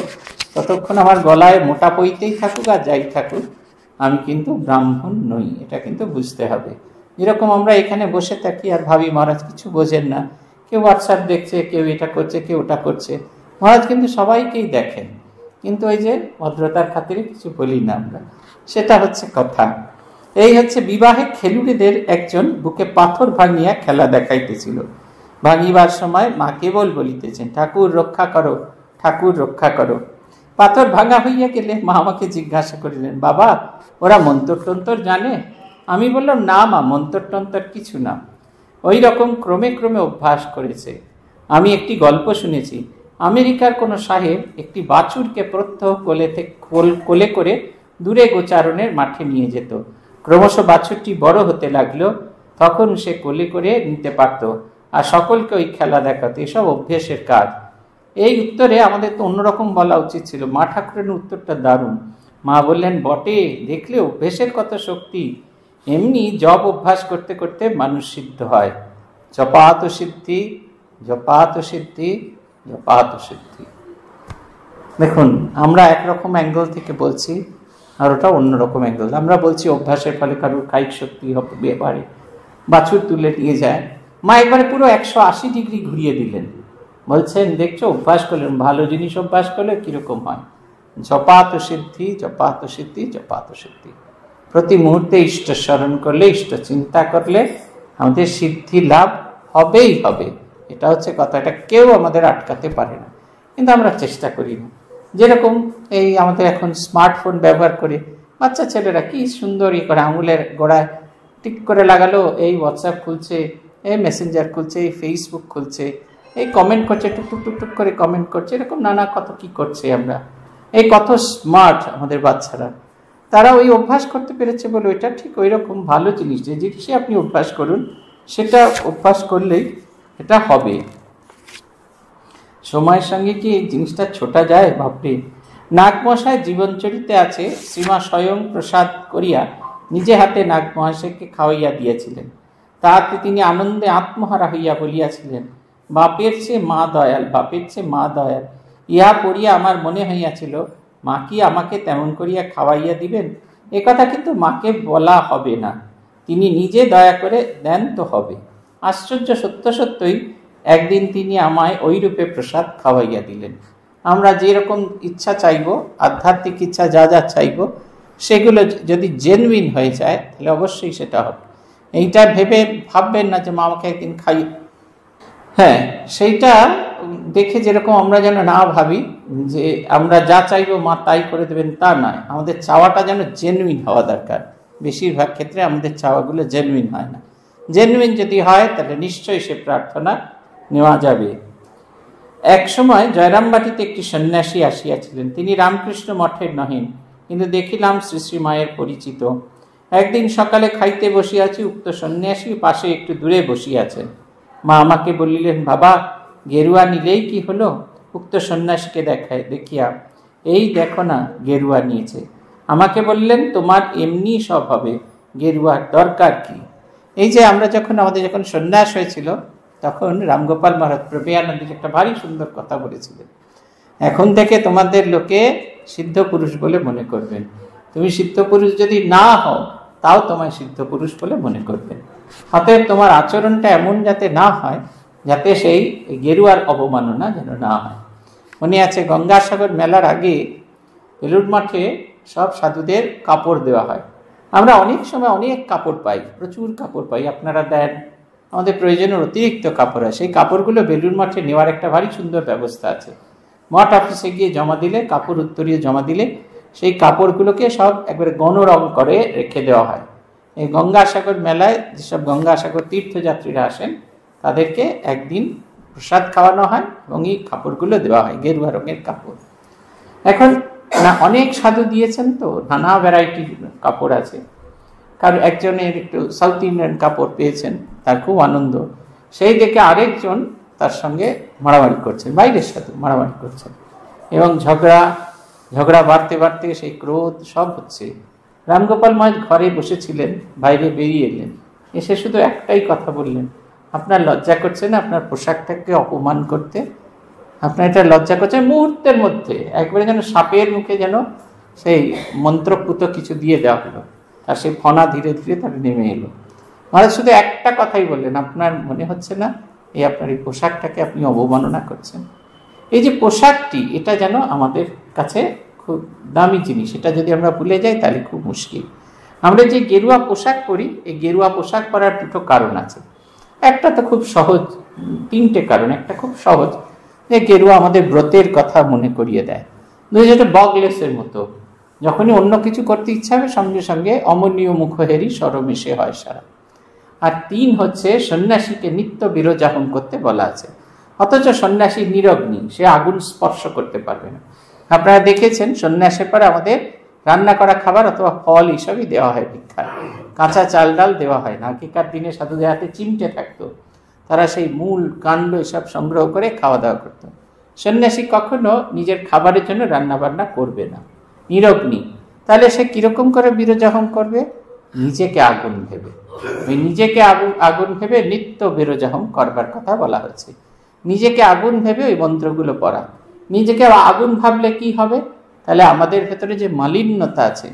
ততক্ষণ আমার গলায় মোটা পইতেই থাকুক আর যাই থাকুক আমি কিন্তু ব্রাহ্মণ নই এটা কিন্তু বুঝতে হবে যেরকম আমরা এখানে বসে থাকি আর ভাবি মহারাজ কিছু বোঝেন না কেউ হোয়াটসঅ্যাপ দেখছে কেউ এটা করছে কেউ ওটা করছে মহারাজ কিন্তু সবাইকেই দেখেন কিন্তু ওই যে ভদ্রতার খাতিরে কিছু বলি না আমরা সেটা হচ্ছে কথা এই হচ্ছে বিবাহে খেলুড়িদের একজন বুকে পাথর ভাঙিয়া খেলা দেখাইতেছিল ভাঙিবার সময় মা কেবল বলিতেছেন ঠাকুর রক্ষা করো ঠাকুর রক্ষা করো পাথর ভাঙা হইয়া গেলে মা আমাকে জিজ্ঞাসা করিলেন বাবা ওরা মন্তর জানে আমি বললাম না মা মন্তর টন্তর কিছু না ওই রকম ক্রমে ক্রমে অভ্যাস করেছে আমি একটি গল্প শুনেছি আমেরিকার কোনো সাহেব একটি বাছুরকে প্রত্যহ কোলে কোলে করে দূরে গোচারণের মাঠে নিয়ে যেত ক্রমশ বাছুরটি বড় হতে লাগলো তখন সে কোলে করে নিতে পারত আর সকলকে ওই খেলা দেখাতো এসব অভ্যেসের কাজ এই উত্তরে আমাদের তো অন্যরকম বলা উচিত ছিল মা ঠাকুরের উত্তরটা দারুণ মা বললেন বটে দেখলে অভ্যেসের কত শক্তি এমনি জব অভ্যাস করতে করতে মানুষ সিদ্ধ হয় জপাত সিদ্ধি জপাত সিদ্ধি জপাত সিদ্ধি দেখুন আমরা একরকম অ্যাঙ্গেল থেকে বলছি আর ওটা অন্যরকম অ্যাঙ্গেল আমরা বলছি অভ্যাসের ফলে কারোর কায়িক শক্তি ব্যাপারে বাছুর তুলে নিয়ে যায় মা একবারে পুরো একশো আশি ডিগ্রি ঘুরিয়ে দিলেন বলছেন দেখছো অভ্যাস করলেন ভালো জিনিস অভ্যাস করলে কীরকম হয় জপাত সিদ্ধি জপাত সিদ্ধি জপাত সিদ্ধি প্রতি মুহূর্তে ইষ্ট স্মরণ করলে ইষ্ট চিন্তা করলে আমাদের সিদ্ধি লাভ হবেই হবে এটা হচ্ছে কথা এটা কেউ আমাদের আটকাতে পারে না কিন্তু আমরা চেষ্টা করি না যেরকম এই আমাদের এখন স্মার্টফোন ব্যবহার করে বাচ্চা ছেলেরা কি সুন্দর করে আঙুলের গোড়ায় টিক করে লাগালো এই হোয়াটসঅ্যাপ খুলছে এই মেসেঞ্জার খুলছে এই ফেসবুক খুলছে এই কমেন্ট করছে টুকটুক টুক টুক করে কমেন্ট করছে এরকম নানা কত কি করছে আমরা এই কত স্মার্ট আমাদের বাচ্চারা তারা ওই অভ্যাস করতে পেরেছে বলে ওইটা ঠিক ওই রকম ভালো জিনিস যে জিনিসে আপনি অভ্যাস করুন সেটা অভ্যাস করলেই এটা হবে সময়ের সঙ্গে কি এই জিনিসটা ছোটা যায় বাপরে নাগমশায় জীবনচরিতে আছে শ্রীমা স্বয়ং প্রসাদ করিয়া নিজে হাতে নাগমহাশয়কে খাওয়াইয়া দিয়েছিলেন তাহাতে তিনি আনন্দে আত্মহারা হইয়া বলিয়াছিলেন বাপের চেয়ে মা দয়াল বাপের চেয়ে মা দয়াল ইহা পড়িয়া আমার মনে হইয়াছিল মা কি আমাকে তেমন করিয়া খাওয়াইয়া দিবেন এ কথা কিন্তু মাকে বলা হবে না তিনি নিজে দয়া করে দেন তো হবে আশ্চর্য সত্য সত্যই একদিন তিনি আমায় ওই রূপে প্রসাদ খাওয়াইয়া দিলেন আমরা যেরকম ইচ্ছা চাইব আধ্যাত্মিক ইচ্ছা যা যা চাইব সেগুলো যদি জেনুইন হয়ে যায় তাহলে অবশ্যই সেটা হবে এইটা ভেবে ভাববেন না যে মা আমাকে একদিন খাই হ্যাঁ সেইটা দেখে যেরকম আমরা যেন না ভাবি যে আমরা যা চাইবো মা তাই করে দেবেন তা নয় আমাদের চাওয়াটা যেন জেনুইন হওয়া দরকার বেশিরভাগ ক্ষেত্রে আমাদের চাওয়াগুলো জেনুইন হয় না জেনুইন যদি হয় তাহলে নিশ্চয়ই সে প্রার্থনা নেওয়া যাবে এক সময় জয়রামবাটিতে একটি সন্ন্যাসী আসিয়াছিলেন তিনি রামকৃষ্ণ মঠের নহেন কিন্তু দেখিলাম শ্রী শ্রী মায়ের পরিচিত একদিন সকালে খাইতে বসিয়াছি উক্ত সন্ন্যাসী পাশে একটু দূরে বসিয়াছেন মা আমাকে বলিলেন বাবা গেরুয়া নিলেই কি হলো উক্ত সন্ন্যাসীকে দেখায় দেখিয়া এই দেখো না গেরুয়া নিয়েছে আমাকে বললেন তোমার এমনি সব হবে গেরুয়ার দরকার কি এই যে আমরা যখন আমাদের যখন সন্ন্যাস হয়েছিল তখন রামগোপাল মহারাজ প্রবেয়ানন্দ একটা ভারী সুন্দর কথা বলেছিলেন এখন থেকে তোমাদের লোকে সিদ্ধ পুরুষ বলে মনে করবেন তুমি সিদ্ধ পুরুষ যদি না হও তাও তোমায় সিদ্ধ পুরুষ বলে মনে করবেন অতএব তোমার আচরণটা এমন যাতে না হয় যাতে সেই গেরুয়ার অবমাননা যেন না হয় উনি আছে গঙ্গাসাগর মেলার আগে বেলুড় মাঠে সব সাধুদের কাপড় দেওয়া হয় আমরা অনেক সময় অনেক কাপড় পাই প্রচুর কাপড় পাই আপনারা দেন আমাদের প্রয়োজনের অতিরিক্ত কাপড় হয় সেই কাপড়গুলো বেলুর মাঠে নেওয়ার একটা ভারী সুন্দর ব্যবস্থা আছে মঠ অফিসে গিয়ে জমা দিলে কাপড় উত্তরীয় জমা দিলে সেই কাপড়গুলোকে সব একবারে গণরং করে রেখে দেওয়া হয় এই গঙ্গাসাগর মেলায় যেসব গঙ্গাসাগর তীর্থযাত্রীরা আসেন তাদেরকে একদিন প্রসাদ খাওয়ানো হয় এবং এই কাপড়গুলো দেওয়া হয় গেরুয়া রঙের কাপড় এখন না অনেক সাধু দিয়েছেন তো নানা ভ্যারাইটির কাপড় আছে কারণ একজনের একটু সাউথ ইন্ডিয়ান কাপড় পেয়েছেন তার খুব আনন্দ সেই দেখে আরেকজন তার সঙ্গে মারামারি করছেন বাইরের সাথে মারামারি করছেন এবং ঝগড়া ঝগড়া বাড়তে বাড়তে সেই ক্রোধ সব হচ্ছে রামগোপাল মহেশ ঘরে বসেছিলেন বাইরে বেরিয়ে এলেন এসে শুধু একটাই কথা বললেন আপনার লজ্জা করছে না আপনার পোশাকটাকে অপমান করতে আপনার এটা লজ্জা করছে মুহূর্তের মধ্যে একবারে যেন সাপের মুখে যেন সেই মন্ত্রপুত কিছু দিয়ে দেওয়া হলো আর সেই ফনা ধীরে ধীরে তার নেমে এলো মহারাজ শুধু একটা কথাই বললেন আপনার মনে হচ্ছে না এই আপনার এই পোশাকটাকে আপনি অবমাননা করছেন এই যে পোশাকটি এটা যেন আমাদের কাছে খুব দামি জিনিস এটা যদি আমরা ভুলে যাই তাহলে খুব মুশকিল আমরা যে গেরুয়া পোশাক পরি এই গেরুয়া পোশাক পরার দুটো কারণ আছে একটা তো খুব সহজ তিনটে কারণ একটা খুব সহজ যে গেরুয়া আমাদের ব্রতের কথা মনে করিয়ে দেয় দুই যেটা বগলেসের মতো যখনই অন্য কিছু করতে ইচ্ছা হবে সঙ্গে সঙ্গে অমনীয় মুখহেরি সরমেশে হয় সারা আর তিন হচ্ছে সন্ন্যাসীকে নিত্য বিরোধ করতে বলা আছে অথচ সন্ন্যাসী নিরগ্নি সে আগুন স্পর্শ করতে পারবে না আপনারা দেখেছেন সন্ন্যাসের পরে আমাদের রান্না করা খাবার অথবা ফল এইসবই দেওয়া হয় ভিক্ষার কাঁচা চাল ডাল দেওয়া হয় না আগেকার দিনে সাধুদের হাতে চিমটে থাকতো তারা সেই মূল কাণ্ড এসব সংগ্রহ করে খাওয়া দাওয়া করতো সন্ন্যাসী কখনো নিজের খাবারের জন্য রান্নাবান্না করবে না নিরগ্নি তাহলে সে কীরকম করে বিরোজাহম করবে নিজেকে আগুন ভেবে ওই নিজেকে আগুন আগুন ভেবে নিত্য বিরোজাহম করবার কথা বলা হচ্ছে নিজেকে আগুন ভেবে ওই মন্ত্রগুলো পড়া নিজেকে আগুন ভাবলে কি হবে তাহলে আমাদের ভেতরে যে মালিন্যতা আছে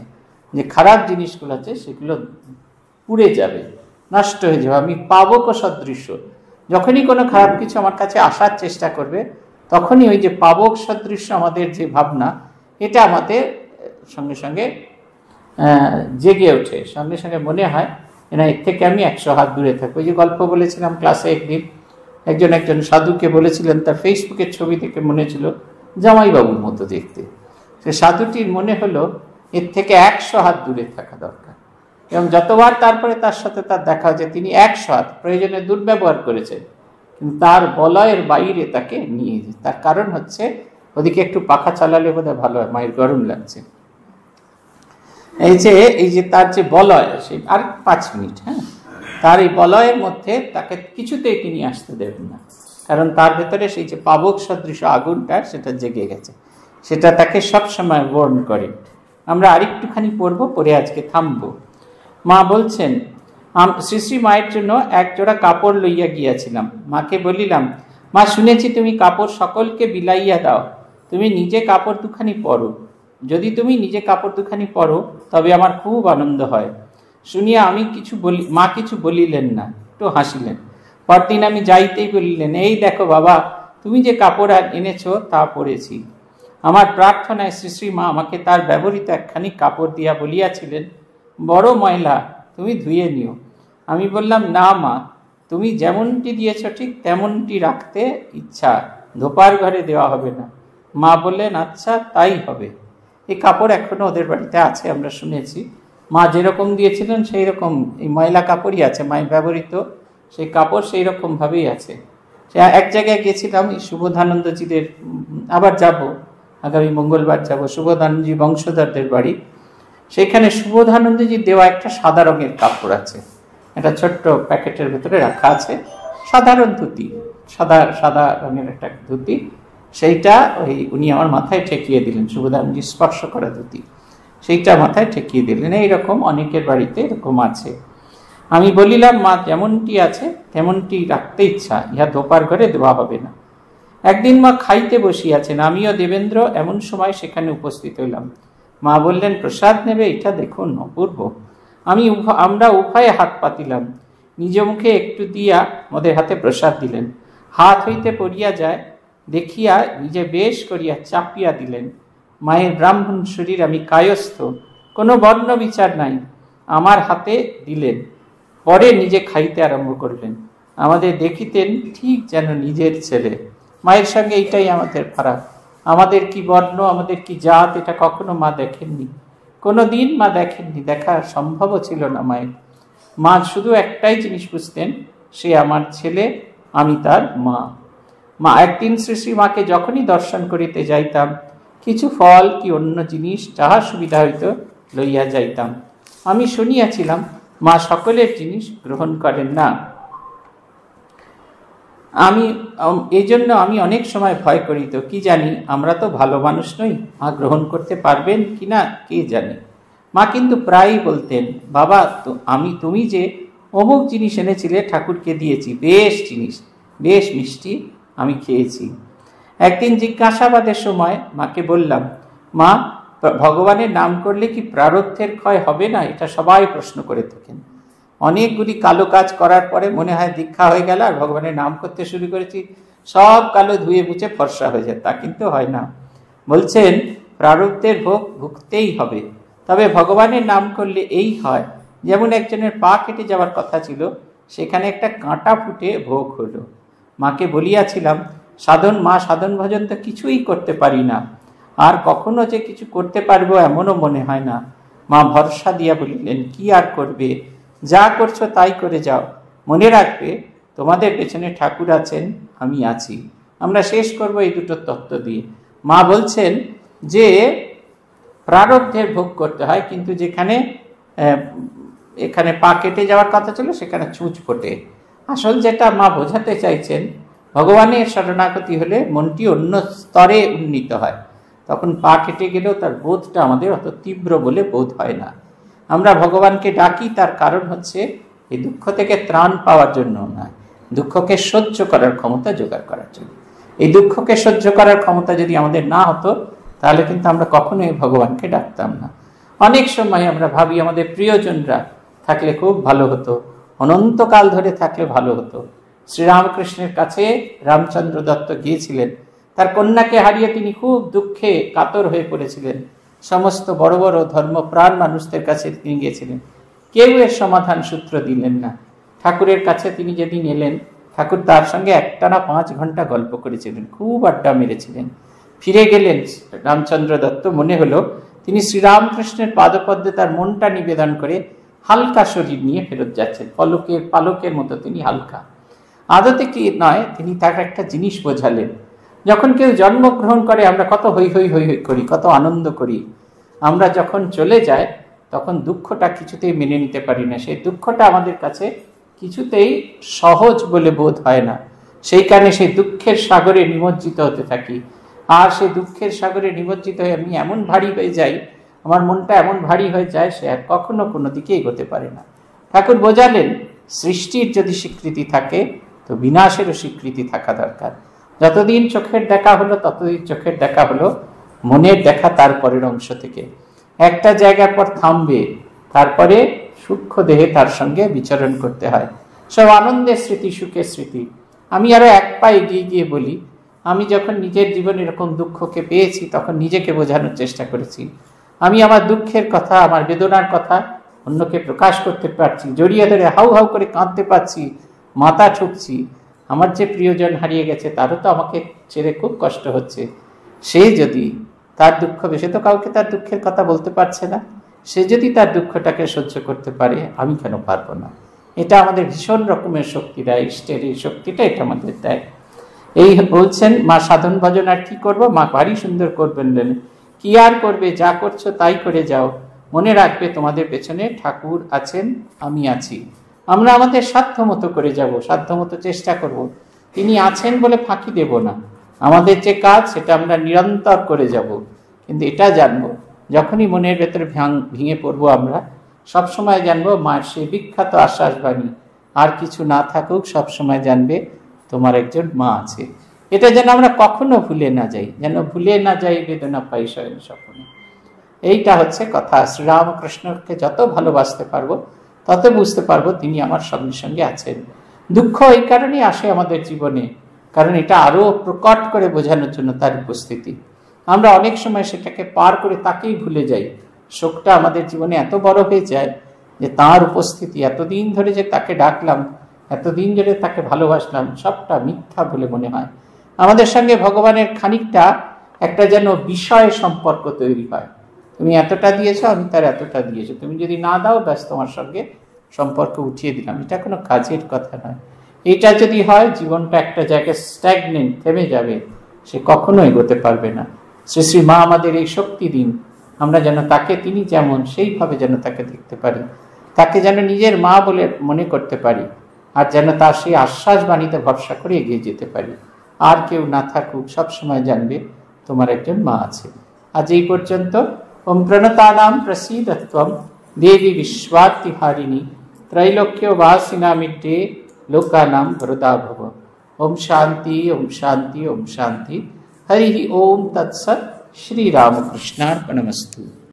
যে খারাপ জিনিসগুলো আছে সেগুলো পুড়ে যাবে নষ্ট হয়ে যাবে আমি পাবক সদৃশ্য যখনই কোনো খারাপ কিছু আমার কাছে আসার চেষ্টা করবে তখনই ওই যে পাবক সদৃশ্য আমাদের যে ভাবনা এটা আমাদের সঙ্গে সঙ্গে জেগে ওঠে সঙ্গে সঙ্গে মনে হয় এর থেকে আমি একশো হাত দূরে থাকবো ওই যে গল্প বলেছিলাম ক্লাসে একদিন একজন একজন সাধুকে বলেছিলেন তার ফেসবুকের ছবি থেকে মনে ছিল জামাইবাবুর মতো দেখতে সে সাধুটির মনে হলো এর থেকে একশো হাত দূরে থাকা দরকার এবং যতবার তারপরে তার সাথে তার দেখা হয়েছে তিনি একশো হাত প্রয়োজনে দুর্ব্যবহার করেছেন কিন্তু তার বলয়ের বাইরে তাকে নিয়ে তার কারণ হচ্ছে ওদিকে একটু পাখা চালালে বোধহয় ভালো হয় মায়ের গরম লাগছে এই যে এই যে তার যে বলয় সেই আর পাঁচ মিনিট হ্যাঁ তার এই বলয়ের মধ্যে তাকে কিছুতেই তিনি আসতে দেবেন না কারণ তার ভেতরে সেই যে পাবক সদৃশ আগুনটা সেটা জেগে গেছে সেটা তাকে সবসময় বর্ণ করে আমরা আরেকটুখানি পড়ব পরে আজকে থামব মা বলছেন শ্রী শ্রী মায়ের জন্য এক জোড়া কাপড় লইয়া গিয়াছিলাম মাকে বলিলাম মা শুনেছি তুমি কাপড় সকলকে বিলাইয়া দাও তুমি নিজে কাপড় দুখানি পরো যদি তুমি নিজে কাপড় দুখানি পরো তবে আমার খুব আনন্দ হয় শুনিয়া আমি কিছু বলি মা কিছু বলিলেন না একটু হাসিলেন পরদিন আমি যাইতেই বলিলেন এই দেখো বাবা তুমি যে কাপড় আর এনেছ তা পরেছি আমার প্রার্থনায় শ্রী শ্রী মা আমাকে তার ব্যবহৃত একখানি কাপড় দিয়া বলিয়াছিলেন বড় ময়লা তুমি ধুয়ে নিও আমি বললাম না মা তুমি যেমনটি দিয়েছ ঠিক তেমনটি রাখতে ইচ্ছা ধোপার ঘরে দেওয়া হবে না মা বললেন আচ্ছা তাই হবে এই কাপড় এখনও ওদের বাড়িতে আছে আমরা শুনেছি মা যেরকম দিয়েছিলেন সেই রকম এই ময়লা কাপড়ই আছে মায়ের ব্যবহৃত সেই কাপড় সেই রকমভাবেই আছে সে এক জায়গায় গেছিলাম এই সুবোধানন্দজিদের আবার যাব আগামী মঙ্গলবার যাব সুবোধানন্দজি বংশধরদের বাড়ি সেখানে সুবোধানন্দজির দেওয়া একটা সাদা রঙের কাপড় আছে একটা ছোট্ট প্যাকেটের ভেতরে রাখা আছে সাধারণ ধুতি সাদা সাদা রঙের একটা ধুতি সেইটা ওই উনি আমার মাথায় ঠেকিয়ে দিলেন সুবোধানন্দজি স্পর্শ করা ধুতি সেইটা মাথায় ঠেকিয়ে দিলেন এইরকম অনেকের বাড়িতে এরকম আছে আমি বলিলাম মা যেমনটি আছে তেমনটি রাখতে ইচ্ছা ইহা ধোপার ঘরে দেওয়া হবে না একদিন মা খাইতে বসিয়াছেন আমিও দেবেন্দ্র এমন সময় সেখানে উপস্থিত হইলাম মা বললেন প্রসাদ নেবে এটা দেখুন অপূর্ব আমি আমরা উভয়ে হাত পাতিলাম নিজ মুখে একটু দিয়া মদের হাতে প্রসাদ দিলেন হাত হইতে পড়িয়া যায় দেখিয়া নিজে বেশ করিয়া চাপিয়া দিলেন মায়ের ব্রাহ্মণ শরীর আমি কায়স্থ কোনো বর্ণ বিচার নাই আমার হাতে দিলেন পরে নিজে খাইতে আরম্ভ করলেন আমাদের দেখিতেন ঠিক যেন নিজের ছেলে মায়ের সঙ্গে এইটাই আমাদের ফারাক আমাদের কি বর্ণ আমাদের কি জাত এটা কখনো মা দেখেননি কোনো দিন মা দেখেননি দেখা সম্ভবও ছিল না মায়ের মা শুধু একটাই জিনিস বুঝতেন সে আমার ছেলে আমি তার মা মা একদিন শ্রী শ্রী মাকে যখনই দর্শন করিতে যাইতাম কিছু ফল কি অন্য জিনিস যাহা সুবিধা হইত লইয়া যাইতাম আমি শুনিয়াছিলাম মা সকলের জিনিস গ্রহণ করেন না আমি এই জন্য আমি অনেক সময় ভয় করিত কি জানি আমরা তো ভালো মানুষ নই মা গ্রহণ করতে পারবেন কি না কে জানে মা কিন্তু প্রায়ই বলতেন বাবা তো আমি তুমি যে অমুক জিনিস এনেছিলে ঠাকুরকে দিয়েছি বেশ জিনিস বেশ মিষ্টি আমি খেয়েছি একদিন জিজ্ঞাসাবাদের সময় মাকে বললাম মা ভগবানের নাম করলে কি প্রারব্ধের ক্ষয় হবে না এটা সবাই প্রশ্ন করে থাকেন অনেকগুলি কালো কাজ করার পরে মনে হয় দীক্ষা হয়ে গেল আর ভগবানের নাম করতে শুরু করেছি সব কালো ধুয়ে মুছে ফর্সা হয়ে যায় তা কিন্তু হয় না বলছেন প্রারব্ধের ভোগ ভুগতেই হবে তবে ভগবানের নাম করলে এই হয় যেমন একজনের পা কেটে যাওয়ার কথা ছিল সেখানে একটা কাঁটা ফুটে ভোগ হলো মাকে বলিয়াছিলাম সাধন মা সাধন ভজন তো কিছুই করতে পারি না আর কখনো যে কিছু করতে পারবো এমনও মনে হয় না মা ভরসা দিয়া বলিলেন কি আর করবে যা করছো তাই করে যাও মনে রাখবে তোমাদের পেছনে ঠাকুর আছেন আমি আছি আমরা শেষ করব এই দুটো তত্ত্ব দিয়ে মা বলছেন যে প্রারব্ধের ভোগ করতে হয় কিন্তু যেখানে এখানে পা কেটে যাওয়ার কথা ছিল সেখানে ছুঁচ ফোটে আসল যেটা মা বোঝাতে চাইছেন ভগবানের শরণাগতি হলে মনটি অন্য স্তরে উন্নীত হয় তখন পা কেটে গেলেও তার বোধটা আমাদের অত তীব্র বলে বোধ হয় না আমরা ভগবানকে ডাকি তার কারণ হচ্ছে এই দুঃখ থেকে ত্রাণ পাওয়ার জন্য নয় দুঃখকে সহ্য করার ক্ষমতা জোগাড় করার জন্য এই দুঃখকে সহ্য করার ক্ষমতা যদি আমাদের না হতো তাহলে কিন্তু আমরা কখনোই ভগবানকে ডাকতাম না অনেক সময় আমরা ভাবি আমাদের প্রিয়জনরা থাকলে খুব ভালো হতো অনন্তকাল ধরে থাকলে ভালো হতো শ্রীরামকৃষ্ণের কাছে রামচন্দ্র দত্ত গিয়েছিলেন তার কন্যাকে হারিয়ে তিনি খুব দুঃখে কাতর হয়ে পড়েছিলেন সমস্ত বড় বড় ধর্মপ্রাণ মানুষদের কাছে তিনি গিয়েছিলেন কেউ এর সমাধান সূত্র দিলেন না ঠাকুরের কাছে তিনি যেদিন এলেন ঠাকুর তার সঙ্গে একটানা পাঁচ ঘন্টা গল্প করেছিলেন খুব আড্ডা মেরেছিলেন ফিরে গেলেন রামচন্দ্র দত্ত মনে হলো তিনি শ্রীরামকৃষ্ণের পাদপদ্মে তার মনটা নিবেদন করে হালকা শরীর নিয়ে ফেরত যাচ্ছেন পলকের পালকের মতো তিনি হালকা আদতে কি নয় তিনি তার একটা জিনিস বোঝালেন যখন কেউ জন্মগ্রহণ করে আমরা কত হৈ হৈ হৈ হৈ করি কত আনন্দ করি আমরা যখন চলে যাই তখন দুঃখটা কিছুতেই মেনে নিতে পারি না সেই দুঃখটা আমাদের কাছে কিছুতেই সহজ বলে বোধ হয় না সেই কারণে সেই দুঃখের সাগরে নিমজ্জিত হতে থাকি আর সেই দুঃখের সাগরে নিমজ্জিত হয়ে আমি এমন ভারী হয়ে যাই আমার মনটা এমন ভারী হয়ে যায় সে আর কখনো কোনো দিকে এগোতে পারে না ঠাকুর বোঝালেন সৃষ্টির যদি স্বীকৃতি থাকে তো বিনাশেরও স্বীকৃতি থাকা দরকার যতদিন চোখের দেখা হলো ততদিন চোখের দেখা হলো মনের দেখা তার পরের অংশ থেকে একটা জায়গার পর থামবে তারপরে সূক্ষ্ম দেহে তার সঙ্গে বিচরণ করতে হয় সব আনন্দের স্মৃতি সুখের স্মৃতি আমি আরো এক পা এগিয়ে গিয়ে বলি আমি যখন নিজের জীবনে এরকম দুঃখকে পেয়েছি তখন নিজেকে বোঝানোর চেষ্টা করেছি আমি আমার দুঃখের কথা আমার বেদনার কথা অন্যকে প্রকাশ করতে পারছি জড়িয়ে ধরে হাউ হাউ করে কাঁদতে পারছি মাথা ঠুকছি আমার যে প্রিয়জন হারিয়ে গেছে তারও তো আমাকে ছেড়ে খুব কষ্ট হচ্ছে সে যদি তার দুঃখ সে তো কাউকে তার দুঃখের কথা বলতে পারছে না সে যদি তার দুঃখটাকে সহ্য করতে পারে আমি কেন পারবো না এটা আমাদের ভীষণ রকমের শক্তি দেয় ইষ্টের এই শক্তিটা এটা আমাদের দেয় এই বলছেন মা সাধন ভজন আর কি করবো মা বাড়ি সুন্দর করবেন কি আর করবে যা করছো তাই করে যাও মনে রাখবে তোমাদের পেছনে ঠাকুর আছেন আমি আছি আমরা আমাদের সাধ্যমতো করে যাব সাধ্যমতো চেষ্টা করব তিনি আছেন বলে ফাঁকি দেব না আমাদের যে কাজ সেটা আমরা নিরন্তর করে যাব কিন্তু এটা জানব যখনই মনের ভেতরে ভেঙে পড়বো আমরা সবসময় জানবো মায়ের সেই বিখ্যাত আশ্বাস বাণী আর কিছু না থাকুক সবসময় জানবে তোমার একজন মা আছে এটা যেন আমরা কখনো ভুলে না যাই যেন ভুলে না যাই বেদনা পাই স্বয়ং স্বপ্নে এইটা হচ্ছে কথা শ্রীরামকৃষ্ণকে যত ভালোবাসতে পারবো তাতে বুঝতে পারবো তিনি আমার সঙ্গে সঙ্গে আছেন দুঃখ এই কারণেই আসে আমাদের জীবনে কারণ এটা আরও প্রকট করে বোঝানোর জন্য তার উপস্থিতি আমরা অনেক সময় সেটাকে পার করে তাকেই ভুলে যাই শোকটা আমাদের জীবনে এত বড় হয়ে যায় যে তার উপস্থিতি এতদিন ধরে যে তাকে ডাকলাম এতদিন ধরে তাকে ভালোবাসলাম সবটা মিথ্যা বলে মনে হয় আমাদের সঙ্গে ভগবানের খানিকটা একটা যেন বিষয় সম্পর্ক তৈরি হয় তুমি এতটা দিয়েছো আমি তার এতটা দিয়েছো তুমি যদি না দাও ব্যাস তোমার সঙ্গে সম্পর্ক উঠিয়ে দিলাম এটা কোনো কাজের কথা নয় এটা যদি হয় জীবনটা একটা জায়গায় স্ট্যাগনেন্ট থেমে যাবে সে কখনো এগোতে পারবে না শ্রী শ্রী মা আমাদের এই শক্তি দিন আমরা যেন তাকে তিনি যেমন সেইভাবে যেন তাকে দেখতে পারি তাকে যেন নিজের মা বলে মনে করতে পারি আর যেন তার সেই আশ্বাস বাণীতে ভরসা করে এগিয়ে যেতে পারি আর কেউ না থাকুক সবসময় জানবে তোমার একজন মা আছে আজ এই পর্যন্ত ওম প্রণতানাম প্রসীদত্বম দেবী বিশ্বাতিহারিণী त्रैलोक्य वासिनामित्ते लोकानाम वृदा भव ओम शांति ओम शांति ओम शांति हरि ओम तत्सत श्री रामकृष्णार्पणमस्तु